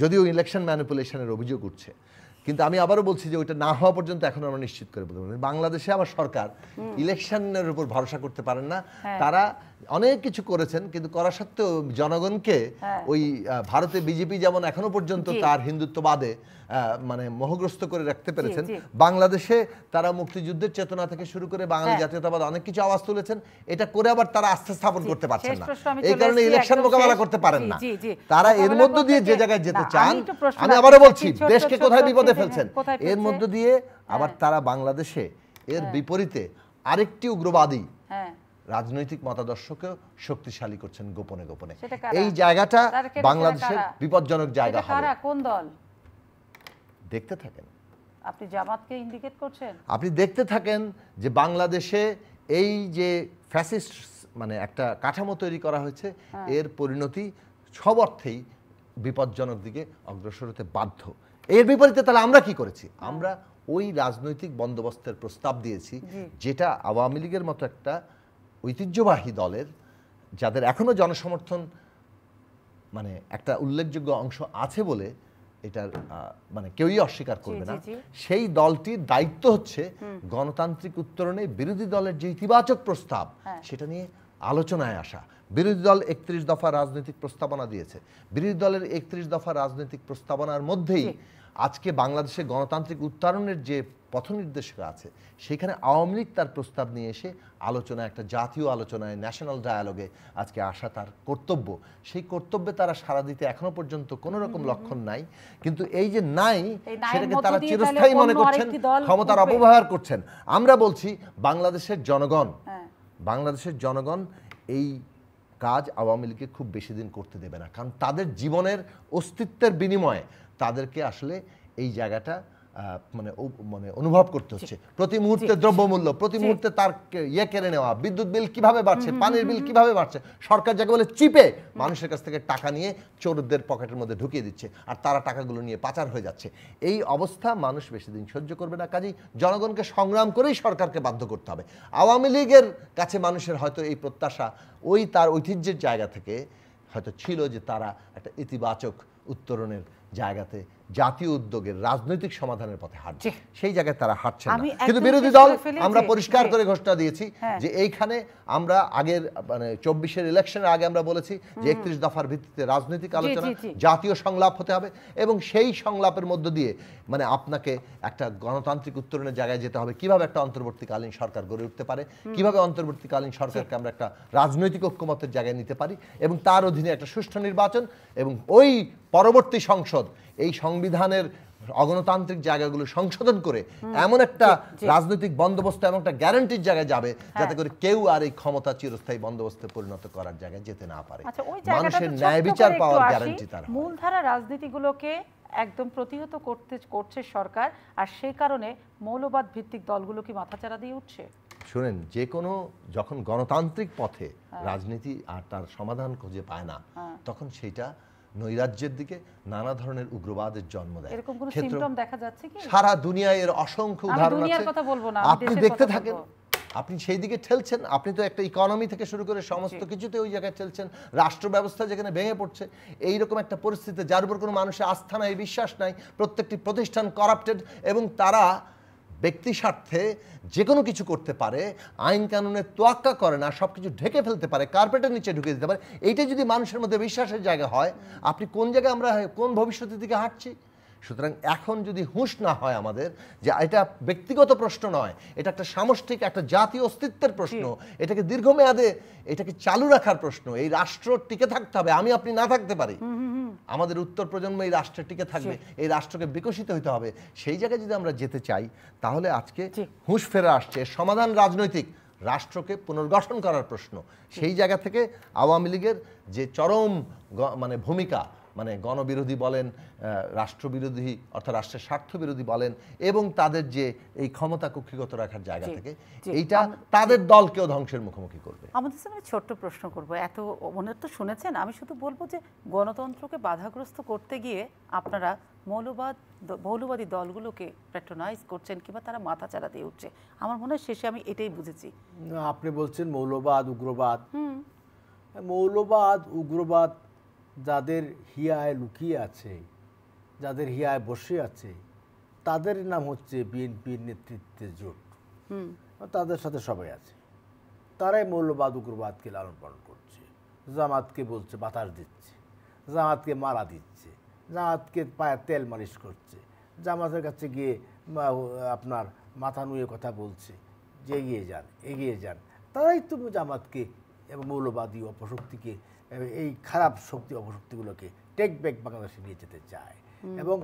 যদিও ইলেকশন ম্যানিপুলেশনের অভিযোগ উঠছে কিন্তু আমি আবারও বলছি যে ওইটা না হওয়া পর্যন্ত এখন আমরা নিশ্চিত করে বলতে পারি বাংলাদেশে আমার সরকার ইলেকশনের উপর ভরসা করতে পারেন না হ্যাঁ। তারা অনেক কিছু করেছেন কিন্তু করা সত্ত্বেও জনগণকে হ্যাঁ। ওই ভারতে বিজেপি যেমন এখনো পর্যন্ত তার হিন্দুত্ববাদে মানে মোহগ্রস্ত করে রাখতে পেরেছেন বাংলাদেশে তারা মুক্তিযুদ্ধের চেতনা থেকে শুরু করে হ্যাঁ। বাঙালি জাতীয়তাবাদ অনেক কিছু আওয়াজ তুলেছেন এটা করে আবার তারা আস্থা স্থাপন করতে পারছেন না এই কারণে ইলেকশন মোকাবেলা করতে পারেন না তারা এর মধ্য দিয়ে যে জায়গায় যেতে চান আমি আবারও বলছি দেশকে কোথায় বিপদে ফেলছেন এর মধ্য দিয়ে আবার হ্যাঁ। তারা বাংলাদেশে এর বিপরীতে আরেকটি উগ্রবাদী হ্যাঁ রাজনৈতিক মতাদর্শকে শক্তিশালী করছেন গোপনে গোপনে এই জায়গাটা বাংলাদেশের বিপজ্জনক জায়গা হবে কোন দল দেখতে থাকেন আপনি জামাতকে ইন্ডিকেট করছেন আপনি দেখতে থাকেন যে বাংলাদেশে এই যে ফ্যাসিস্ট মানে একটা কাঠামো তৈরি করা হয়েছে হ্যাঁ। এর পরিণতি সব অর্থেই বিপজ্জনক দিকে অগ্রসর হতে বাধ্য এর বিপরীতে তাহলে আমরা কি করেছি হ্যাঁ। আমরা ওই রাজনৈতিক বন্দোবস্তের প্রস্তাব দিয়েছি যেটা আওয়ামী লীগের মতো একটা ঐতিহ্যবাহী দলের যাদের এখনও জনসমর্থন মানে একটা উল্লেখযোগ্য অংশ আছে বলে এটার মানে কেউই অস্বীকার করবে না সেই দলটির দায়িত্ব হচ্ছে গণতান্ত্রিক উত্তরণে বিরোধী দলের যে ইতিবাচক প্রস্তাব হ্যাঁ। সেটা নিয়ে আলোচনায় আসা বিরোধী দল একত্রিশ দফা রাজনৈতিক প্রস্তাবনা দিয়েছে বিরোধী দলের একত্রিশ দফা রাজনৈতিক প্রস্তাবনার মধ্যেই আজকে বাংলাদেশে গণতান্ত্রিক উত্তরণের যে পথ নির্দেশিকা আছে সেখানে আওয়ামী লীগ তার প্রস্তাব নিয়ে এসে আলোচনা একটা জাতীয় আলোচনায় ন্যাশনাল ডায়ালগে আজকে আসা তার কর্তব্য সেই কর্তব্যে তারা সারা দিতে এখনো পর্যন্ত কোনো রকম লক্ষণ নাই কিন্তু এই যে নাই সেটাকে তারা চিরস্থায়ী মনে করছেন ক্ষমতার অপব্যবহার করছেন আমরা বলছি বাংলাদেশের জনগণ হ্যাঁ। বাংলাদেশের জনগণ এই কাজ আওয়ামী লীগকে খুব বেশি দিন করতে দেবে না কারণ তাদের জীবনের অস্তিত্বের বিনিময়ে তাদেরকে আসলে এই জায়গাটা মানে মানে অনুভব করতে হচ্ছে প্রতি মুহূর্তে দ্রব্যমূল্য প্রতি মুহূর্তে তার ইয়ে কেড়ে নেওয়া বিদ্যুৎ বিল কিভাবে বাড়ছে পানির বিল কিভাবে বাড়ছে সরকার যাকে বলে চিপে মানুষের কাছ থেকে টাকা নিয়ে চোরদের পকেটের মধ্যে ঢুকিয়ে দিচ্ছে আর তারা টাকাগুলো নিয়ে পাচার হয়ে যাচ্ছে এই অবস্থা মানুষ বেশি দিন সহ্য করবে না কাজেই জনগণকে সংগ্রাম করেই সরকারকে বাধ্য করতে হবে আওয়ামী লীগের কাছে মানুষের হয়তো এই প্রত্যাশা ওই তার ঐতিহ্যের জায়গা থেকে হয়তো ছিল যে তারা একটা ইতিবাচক উত্তরণের জায়গাতে জাতীয় উদ্যোগের রাজনৈতিক সমাধানের পথে হাঁটছে সেই জায়গায় তারা হাঁটছে না কিন্তু বিরোধী দল আমরা পরিষ্কার করে ঘোষণা দিয়েছি হ্যাঁ। যে এইখানে আমরা আগের মানে চব্বিশের ইলেকশনের আগে আমরা বলেছি যে একত্রিশ দফার ভিত্তিতে রাজনৈতিক আলোচনা জাতীয় সংলাপ হতে হবে এবং সেই সংলাপের মধ্য দিয়ে মানে আপনাকে একটা গণতান্ত্রিক উত্তরণের জায়গায় যেতে হবে কিভাবে একটা অন্তর্বর্তীকালীন সরকার গড়ে উঠতে পারে কিভাবে অন্তর্বর্তীকালীন সরকারকে আমরা একটা রাজনৈতিক ঐক্যমতের জায়গায় নিতে পারি এবং তার অধীনে একটা সুষ্ঠু নির্বাচন এবং ওই পরবর্তী সংসদ এই সংবিধানের অগণতান্ত্রিক জায়গাগুলো সংশোধন করে এমন একটা রাজনৈতিক বন্দোবস্ত এমন একটা গ্যারান্টির জায়গায় যাবে হ্যাঁ। যাতে করে কেউ আর এই ক্ষমতা চিরস্থায়ী বন্দোবস্তে পরিণত করার জায়গায় যেতে না পারে আচ্ছা, মানুষের ন্যায় বিচার পাওয়ার গ্যারান্টি তার মূলধারা রাজনীতিগুলোকে একদম প্রতিহত করতে করছে সরকার আর সেই কারণে মৌলবাদ ভিত্তিক দলগুলো কি মাথাচাড়া দিয়ে উঠছে শুনেন যে কোনো যখন গণতান্ত্রিক পথে হ্যাঁ। রাজনীতি আর তার সমাধান খুঁজে পায় না হ্যাঁ। তখন সেটা নৈরাজ্যের দিকে নানা ধরনের উগ্রবাদের জন্ম দেয় সারা দুনিয়ায় এর অসংখ্য উদাহরণ আছে আপনি দেখতে থাকেন আপনি সেই দিকে ঠেলছেন আপনি তো একটা ইকোনমি থেকে শুরু করে সমস্ত কিছুতে ওই জায়গায় ঠেলছেন রাষ্ট্র ব্যবস্থা যেখানে ভেঙে পড়ছে এই রকম একটা পরিস্থিতি যার উপর কোনো মানুষের আস্থা নাই বিশ্বাস নাই প্রত্যেকটি প্রতিষ্ঠান করাপ্টেড এবং তারা ব্যক্তি স্বার্থে যে কোনো কিছু করতে পারে আইন কানুনে তোয়াক্কা করে না সব কিছু ঢেকে ফেলতে পারে কার্পেটের নিচে ঢুকে দিতে পারে এইটা যদি মানুষের মধ্যে বিশ্বাসের জায়গা হয় আপনি কোন জায়গায় আমরা কোন ভবিষ্যতের দিকে হাঁটছি সুতরাং এখন যদি হুঁশ না হয় আমাদের যে এটা ব্যক্তিগত প্রশ্ন নয় এটা একটা সামষ্টিক একটা জাতীয় অস্তিত্বের প্রশ্ন এটাকে দীর্ঘমেয়াদে এটাকে চালু রাখার প্রশ্ন এই রাষ্ট্র টিকে থাকতে হবে আমি আপনি না থাকতে পারি আমাদের উত্তর প্রজন্ম এই রাষ্ট্রে টিকে থাকবে এই রাষ্ট্রকে বিকশিত হতে হবে সেই জায়গায় যদি আমরা যেতে চাই তাহলে আজকে হুঁশ ফেরা আসছে সমাধান রাজনৈতিক রাষ্ট্রকে পুনর্গঠন করার প্রশ্ন সেই জায়গা থেকে আওয়ামী লীগের যে চরম মানে ভূমিকা মানে গণবিরোধী বলেন রাষ্ট্রবিরোধী অর্থাৎ রাষ্ট্রের স্বার্থ বিরোধী বলেন এবং তাদের যে এই ক্ষমতা কক্ষিগত রাখার জায়গা থেকে এইটা তাদের দলকেও ধ্বংসের মুখোমুখি করবে আমাদের সামনে ছোট্ট প্রশ্ন করব এত অনেক তো শুনেছেন আমি শুধু বলবো যে গণতন্ত্রকে বাধাগ্রস্ত করতে গিয়ে আপনারা মৌলবাদ মৌলবাদী দলগুলোকে প্যাট্রোনাইজ করছেন কিংবা তারা মাথা চারা দিয়ে উঠছে আমার মনে হয় শেষে আমি এটাই বুঝেছি আপনি বলছেন মৌলবাদ উগ্রবাদ মৌলবাদ উগ্রবাদ যাদের হিয়ায় লুকিয়ে আছে যাদের হিয়ায় বসে আছে তাদের নাম হচ্ছে বিএনপির নেতৃত্বের জোট তাদের সাথে সবাই আছে তারাই মৌলবাদ উগ্রবাদকে লালন পালন করছে জামাতকে বলছে বাতাস দিচ্ছে জামাতকে মারা দিচ্ছে জামাতকে পায়ে তেল মালিশ করছে জামাতের কাছে গিয়ে আপনার মাথা নুয়ে কথা বলছে যে এগিয়ে যান এগিয়ে যান তারাই তো জামাতকে এবং মৌলবাদী অপশক্তিকে এই খারাপ শক্তি অপশক্তিগুলোকে টেক ব্যাক বাংলাদেশে নিয়ে যেতে চায় এবং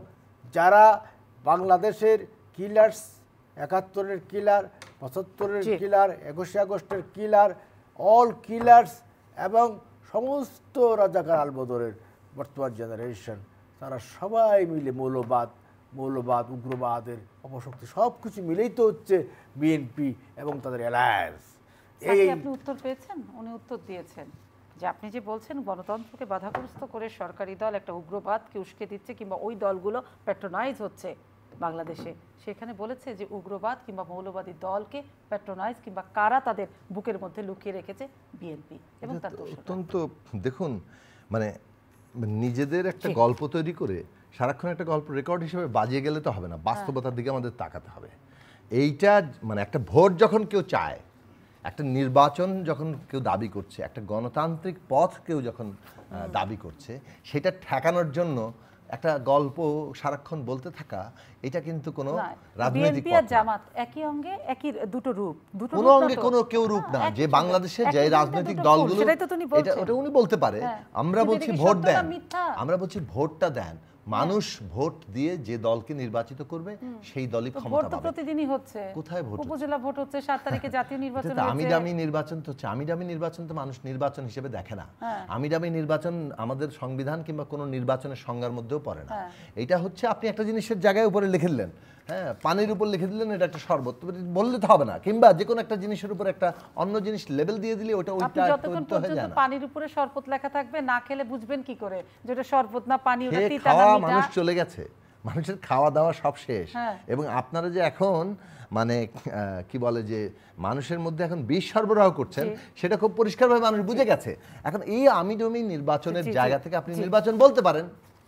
যারা বাংলাদেশের কিলার্স একাত্তরের কিলার পঁচাত্তরের কিলার একুশে আগস্টের কিলার অল কিলার্স এবং সমস্ত রাজাকার আলবদরের বর্তমান জেনারেশন তারা সবাই মিলে মৌলবাদ মৌলবাদ উগ্রবাদের অপশক্তি সব কিছু মিলেই তো হচ্ছে বিএনপি এবং তাদের অ্যালায়েন্স এই আপনি উত্তর পেয়েছেন উনি উত্তর দিয়েছেন যে আপনি যে বলছেন গণতন্ত্রকে বাধাগ্রস্ত করে সরকারি দল একটা উগ্রবাদকে উস্কে দিচ্ছে কিংবা ওই দলগুলো প্যাট্রোনাইজ হচ্ছে বাংলাদেশে সেখানে বলেছে যে উগ্রবাদ কিংবা মৌলবাদী দলকে প্যাট্রোনাইজ কিংবা কারা তাদের বুকের মধ্যে লুকিয়ে রেখেছে বিএনপি এবং তার অত্যন্ত দেখুন মানে নিজেদের একটা গল্প তৈরি করে সারাক্ষণ একটা গল্প রেকর্ড হিসেবে বাজিয়ে গেলে তো হবে না হ্যাঁ। বাস্তবতার দিকে আমাদের তাকাতে হবে এইটা মানে একটা ভোট যখন কেউ চায় একটা নির্বাচন যখন কেউ দাবি করছে একটা গণতান্ত্রিক পথ কেউ যখন দাবি করছে সেটা ঠেকানোর জন্য একটা গল্প সারাক্ষণ বলতে থাকা এটা কিন্তু কোনো রাজনৈতিক জামাত একই অঙ্গে একই দুটো রূপ দুটো কোনো অঙ্গে কোনো কেউ রূপ না যে বাংলাদেশে যে রাজনৈতিক দলগুলো এটা উনি বলতে পারে হ্যাঁ। আমরা বলছি ভোট দেন আমরা বলছি ভোটটা দেন মানুষ ভোট দিয়ে যে দলকে নির্বাচিত করবে সেই দলই ক্ষমতা পাবে হচ্ছে কোথায় ভোট উপজেলা ভোট হচ্ছে 7 তারিখে জাতীয় নির্বাচন হচ্ছে আমি দামি নির্বাচন তো হচ্ছে আমি দামি নির্বাচন তো মানুষ নির্বাচন হিসেবে দেখে না হ্যাঁ। আমি দামি নির্বাচন আমাদের সংবিধান কিংবা কোনো নির্বাচনের সংজ্ঞার মধ্যেও পড়ে না হ্যাঁ। এটা হচ্ছে আপনি একটা জিনিসের জায়গায় উপরে লিখে লিখলেন হ্যাঁ পানির উপর লিখে দিলেন এটা একটা শরবত বললে তো হবে না কিংবা যে কোনো একটা জিনিসের উপর একটা অন্য জিনিস লেবেল দিয়ে দিলে ওটা ওইটা যতক্ষণ পর্যন্ত পানির উপরে শরবত লেখা থাকবে না খেলে বুঝবেন কি করে যে ওটা শরবত না পানি ওটা তিতা না মিঠা মানুষ চলে গেছে মানুষের খাওয়া দাওয়া সব শেষ হ্যাঁ। এবং আপনারা যে এখন মানে কি বলে যে মানুষের মধ্যে এখন বিষ সরবরাহ করছেন সেটা খুব পরিষ্কারভাবে মানুষ বুঝে গেছে এখন এই আমি জমি নির্বাচনের জায়গা থেকে আপনি নির্বাচন বলতে পারেন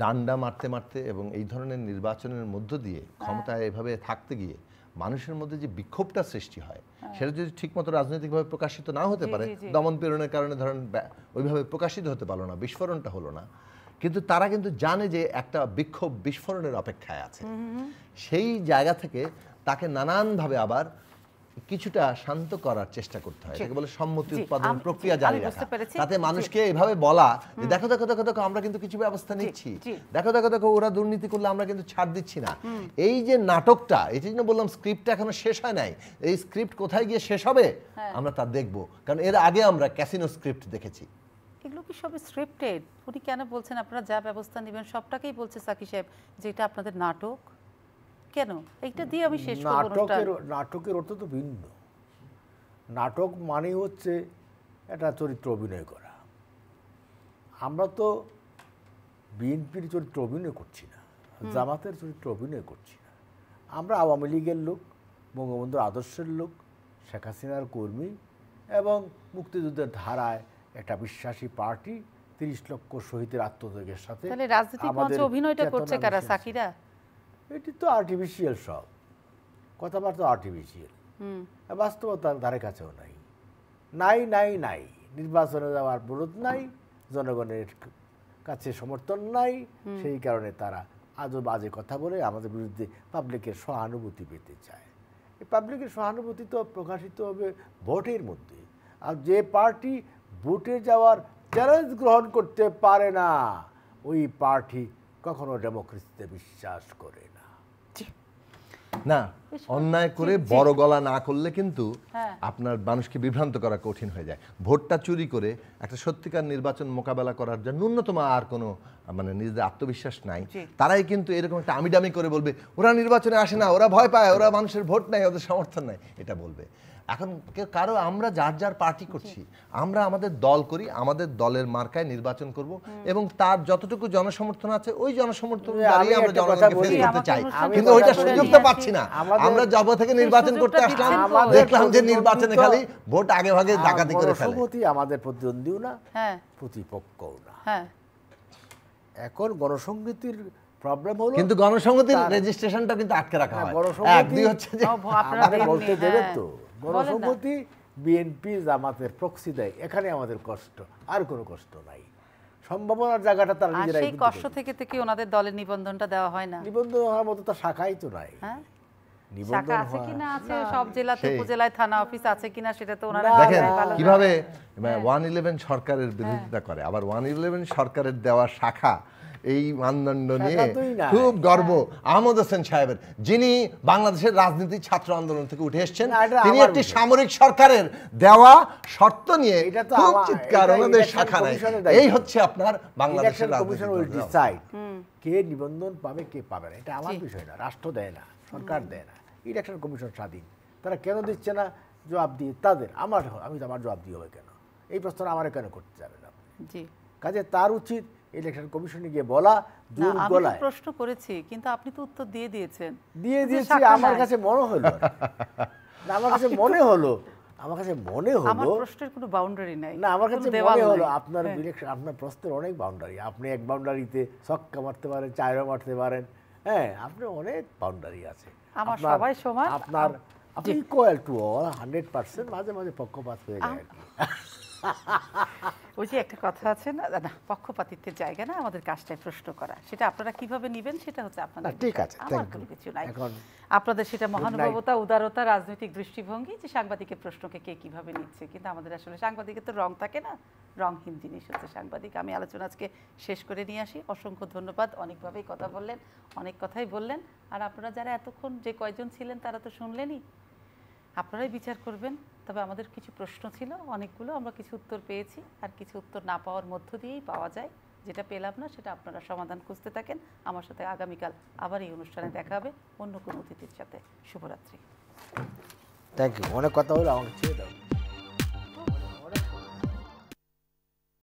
ডান্ডা মারতে মারতে এবং এই ধরনের নির্বাচনের মধ্য দিয়ে হ্যাঁ। ক্ষমতায় এভাবে থাকতে গিয়ে মানুষের মধ্যে যে বিক্ষোভটা সৃষ্টি হয় হ্যাঁ। সেটা যদি ঠিকমতো রাজনৈতিকভাবে প্রকাশিত না হতে পারে দমন পীড়নের কারণে ধরেন ওইভাবে প্রকাশিত হতে পারলো না বিস্ফোরণটা হলো না কিন্তু তারা কিন্তু জানে যে একটা বিক্ষোভ বিস্ফোরণের অপেক্ষায় আছে সেই জায়গা থেকে তাকে নানানভাবে আবার কিছুটা শান্ত করার চেষ্টা করতে হয় এটাকে বলে সম্মতি উৎপাদন প্রক্রিয়া জারি রাখা তাতে মানুষকে এভাবে বলা যে দেখো দেখো দেখো দেখো আমরা কিন্তু কিছু ব্যবস্থা নিচ্ছি দেখো দেখো দেখো ওরা দুর্নীতি করলে আমরা কিন্তু ছাড় দিচ্ছি না এই যে নাটকটা এই জন্য বললাম স্ক্রিপ্টটা এখনো শেষ হয় নাই এই স্ক্রিপ্ট কোথায় গিয়ে শেষ হবে হ্যাঁ। আমরা তা দেখব কারণ এর আগে আমরা ক্যাসিনো স্ক্রিপ্ট দেখেছি এগুলো কি সবই স্ক্রিপ্টেড উনি কেন বলছেন আপনারা যা ব্যবস্থা নেবেন সবটাকেই বলছে সাকি সাহেব যে এটা আপনাদের নাটক কেন এইটা দিয়ে আমি শেষ নাটকের নাটকের অর্থ তো ভিন্ন নাটক মানে হচ্ছে একটা চরিত্র অভিনয় করা আমরা তো বিএনপির চরিত্র অভিনয় করছি না জামাতের চরিত্র অভিনয় করছি না আমরা আওয়ামী লীগের লোক বঙ্গবন্ধুর আদর্শের লোক শেখ হাসিনার কর্মী এবং মুক্তিযুদ্ধের ধারায় একটা বিশ্বাসী পার্টি তিরিশ লক্ষ শহীদের আত্মত্যাগের সাথে রাজনীতি অভিনয়টা করছে কারা সাকিরা এটি তো আর্টিফিশিয়াল সব কথাবার্তা আর্টিফিশিয়াল বাস্তবতা ধারে কাছেও নাই নাই নাই নাই নির্বাচনে যাওয়ার বিরোধ নাই জনগণের কাছে সমর্থন নাই সেই কারণে তারা আজও বাজে কথা বলে আমাদের বিরুদ্ধে পাবলিকের সহানুভূতি পেতে চায় এই পাবলিকের সহানুভূতি তো প্রকাশিত হবে ভোটের মধ্যে আর যে পার্টি ভোটে যাওয়ার চ্যালেঞ্জ গ্রহণ করতে পারে না ওই পার্টি কখনো ডেমোক্রেসিতে বিশ্বাস করে না না অন্যায় করে বড় গলা না করলে কিন্তু হ্যাঁ। আপনার মানুষকে বিভ্রান্ত করা কঠিন হয়ে যায় ভোটটা চুরি করে একটা সত্যিকার নির্বাচন মোকাবেলা করার জন্য ন্যূনতম আর কোনো মানে নিজেদের আত্মবিশ্বাস নাই তারাই কিন্তু এরকম একটা আমিডামি করে বলবে ওরা নির্বাচনে আসে না ওরা ভয় পায় ওরা মানুষের ভোট নেয় ওদের সমর্থন নেয় এটা বলবে এখন কারো আমরা যার যার পার্টি করছি আমরা আমাদের দল করি আমাদের দলের মার্কায় নির্বাচন করব এবং তার যতটুকু জনসমর্থন আছে ওই জনসমর্থন দাঁড়িয়ে আমরা জনগণকে ফেস করতে চাই কিন্তু ওইটা সুযোগ তো পাচ্ছি না আমরা জব থেকে নির্বাচন করতে আসলাম দেখলাম যে নির্বাচনে খালি ভোট আগে ভাগে হ্যাঁ, ডাকাতি করে ফেলে আমাদের প্রতিদ্বন্দ্বীও না হ্যাঁ। প্রতিপক্ষও না হ্যাঁ। এখন গণসংগীতির প্রবলেম হলো কিন্তু গণসংগতির রেজিস্ট্রেশনটা কিন্তু আটকে রাখা হয় গণসংগতি হচ্ছে যে আপনারা বলতে দেবেন তো গণসংহতি বিএনপি জামাতের প্রক্সি দেয় এখানে আমাদের কষ্ট আর কোনো কষ্ট নাই সম্ভাবনার জায়গাটা তারা নিজেরাই সেই কষ্ট থেকে থেকে ওনাদের দলের নিবন্ধনটা দেওয়া হয় না নিবন্ধন হওয়ার মতো তো শাখাই তো নাই হ্যাঁ? শাখা আছে কিনা আছে সব জেলাতে উপজেলায় থানা অফিস আছে কিনা সেটা তো ওনারা দেখেন কিভাবে 111 হ্যাঁ। মানে সরকারের বিরোধিতা হ্যাঁ। করে আবার 111 সরকারের দেওয়া শাখা এই মানদণ্ড নিয়ে খুব গর্ব হ্যাঁ। আহমদ হোসেন সাহেবের যিনি বাংলাদেশের রাজনীতি ছাত্র আন্দোলন থেকে উঠে এসছেন তিনি একটি সামরিক সরকারের দেওয়া শর্ত নিয়ে খুব চিৎকার ওনাদের শাখা নাই এই হচ্ছে আপনার বাংলাদেশের রাজনীতি কে নিবন্ধন পাবে কে পাবে না এটা আমার বিষয় না রাষ্ট্র দেয় না সরকার দেয় না ইলেকশন কমিশন স্বাধীন তারা কেন দিচ্ছে না জবাব দিয়ে তাদের আমার আমি আমার জবাব দিয়ে হবে কেন এই প্রশ্ন আমার কেন করতে যাবে না কাজে তার উচিত ইলেকশন কমিশনে গিয়ে বলা দূর গলায় প্রশ্ন করেছি কিন্তু আপনি তো উত্তর দিয়ে দিয়েছেন দিয়ে দিয়েছি আমার কাছে মনে হলো না আমার কাছে মনে হলো আমার কাছে মনে হলো আমার প্রশ্নের কোনো বাউন্ডারি নাই না আমার কাছে মনে হলো আপনার ইলেকশন হ্যাঁ। আপনার প্রশ্নের অনেক বাউন্ডারি আপনি এক বাউন্ডারিতে ছক্কা মারতে পারেন চায়রা মারতে পারেন হ্যাঁ আপনি অনেক বাউন্ডারি আছে আমার সবাই সমান আপনার আপনি equal to all hundred percent মাঝে মাঝে পক্ষপাত হয়ে যায় ওই যে একটা কথা আছে না না পক্ষপাতিত্বের জায়গা না আমাদের কাজটাই প্রশ্ন করা সেটা আপনারা কিভাবে নেবেন সেটা হচ্ছে আপনাদের ঠিক আছে আমার কোনো কিছু নাই আপনাদের সেটা মহানুভবতা উদারতা রাজনৈতিক দৃষ্টিভঙ্গি যে সাংবাদিকের প্রশ্নকে কে কিভাবে নিচ্ছে কিন্তু আমাদের আসলে সাংবাদিকের তো রং থাকে না রংহীন জিনিস হচ্ছে সাংবাদিক আমি আলোচনা আজকে শেষ করে নিয়ে আসি অসংখ্য ধন্যবাদ অনেকভাবেই কথা বললেন অনেক কথাই বললেন আর আপনারা যারা এতক্ষণ যে কয়জন ছিলেন তারা তো শুনলেনই আপনারাই বিচার করবেন তবে আমাদের কিছু প্রশ্ন ছিল অনেকগুলো আমরা কিছু উত্তর পেয়েছি আর কিছু উত্তর না পাওয়ার মধ্য দিয়েই পাওয়া যায় যেটা পেলাম না সেটা আপনারা সমাধান খুঁজতে থাকেন আমার সাথে আগামীকাল আবার এই অনুষ্ঠানে দেখা হবে অন্য কোনো অতিথির সাথে শুভরাত্রি থ্যাংক ইউ অনেক কথা হলো আমাকে ছেড়ে দাও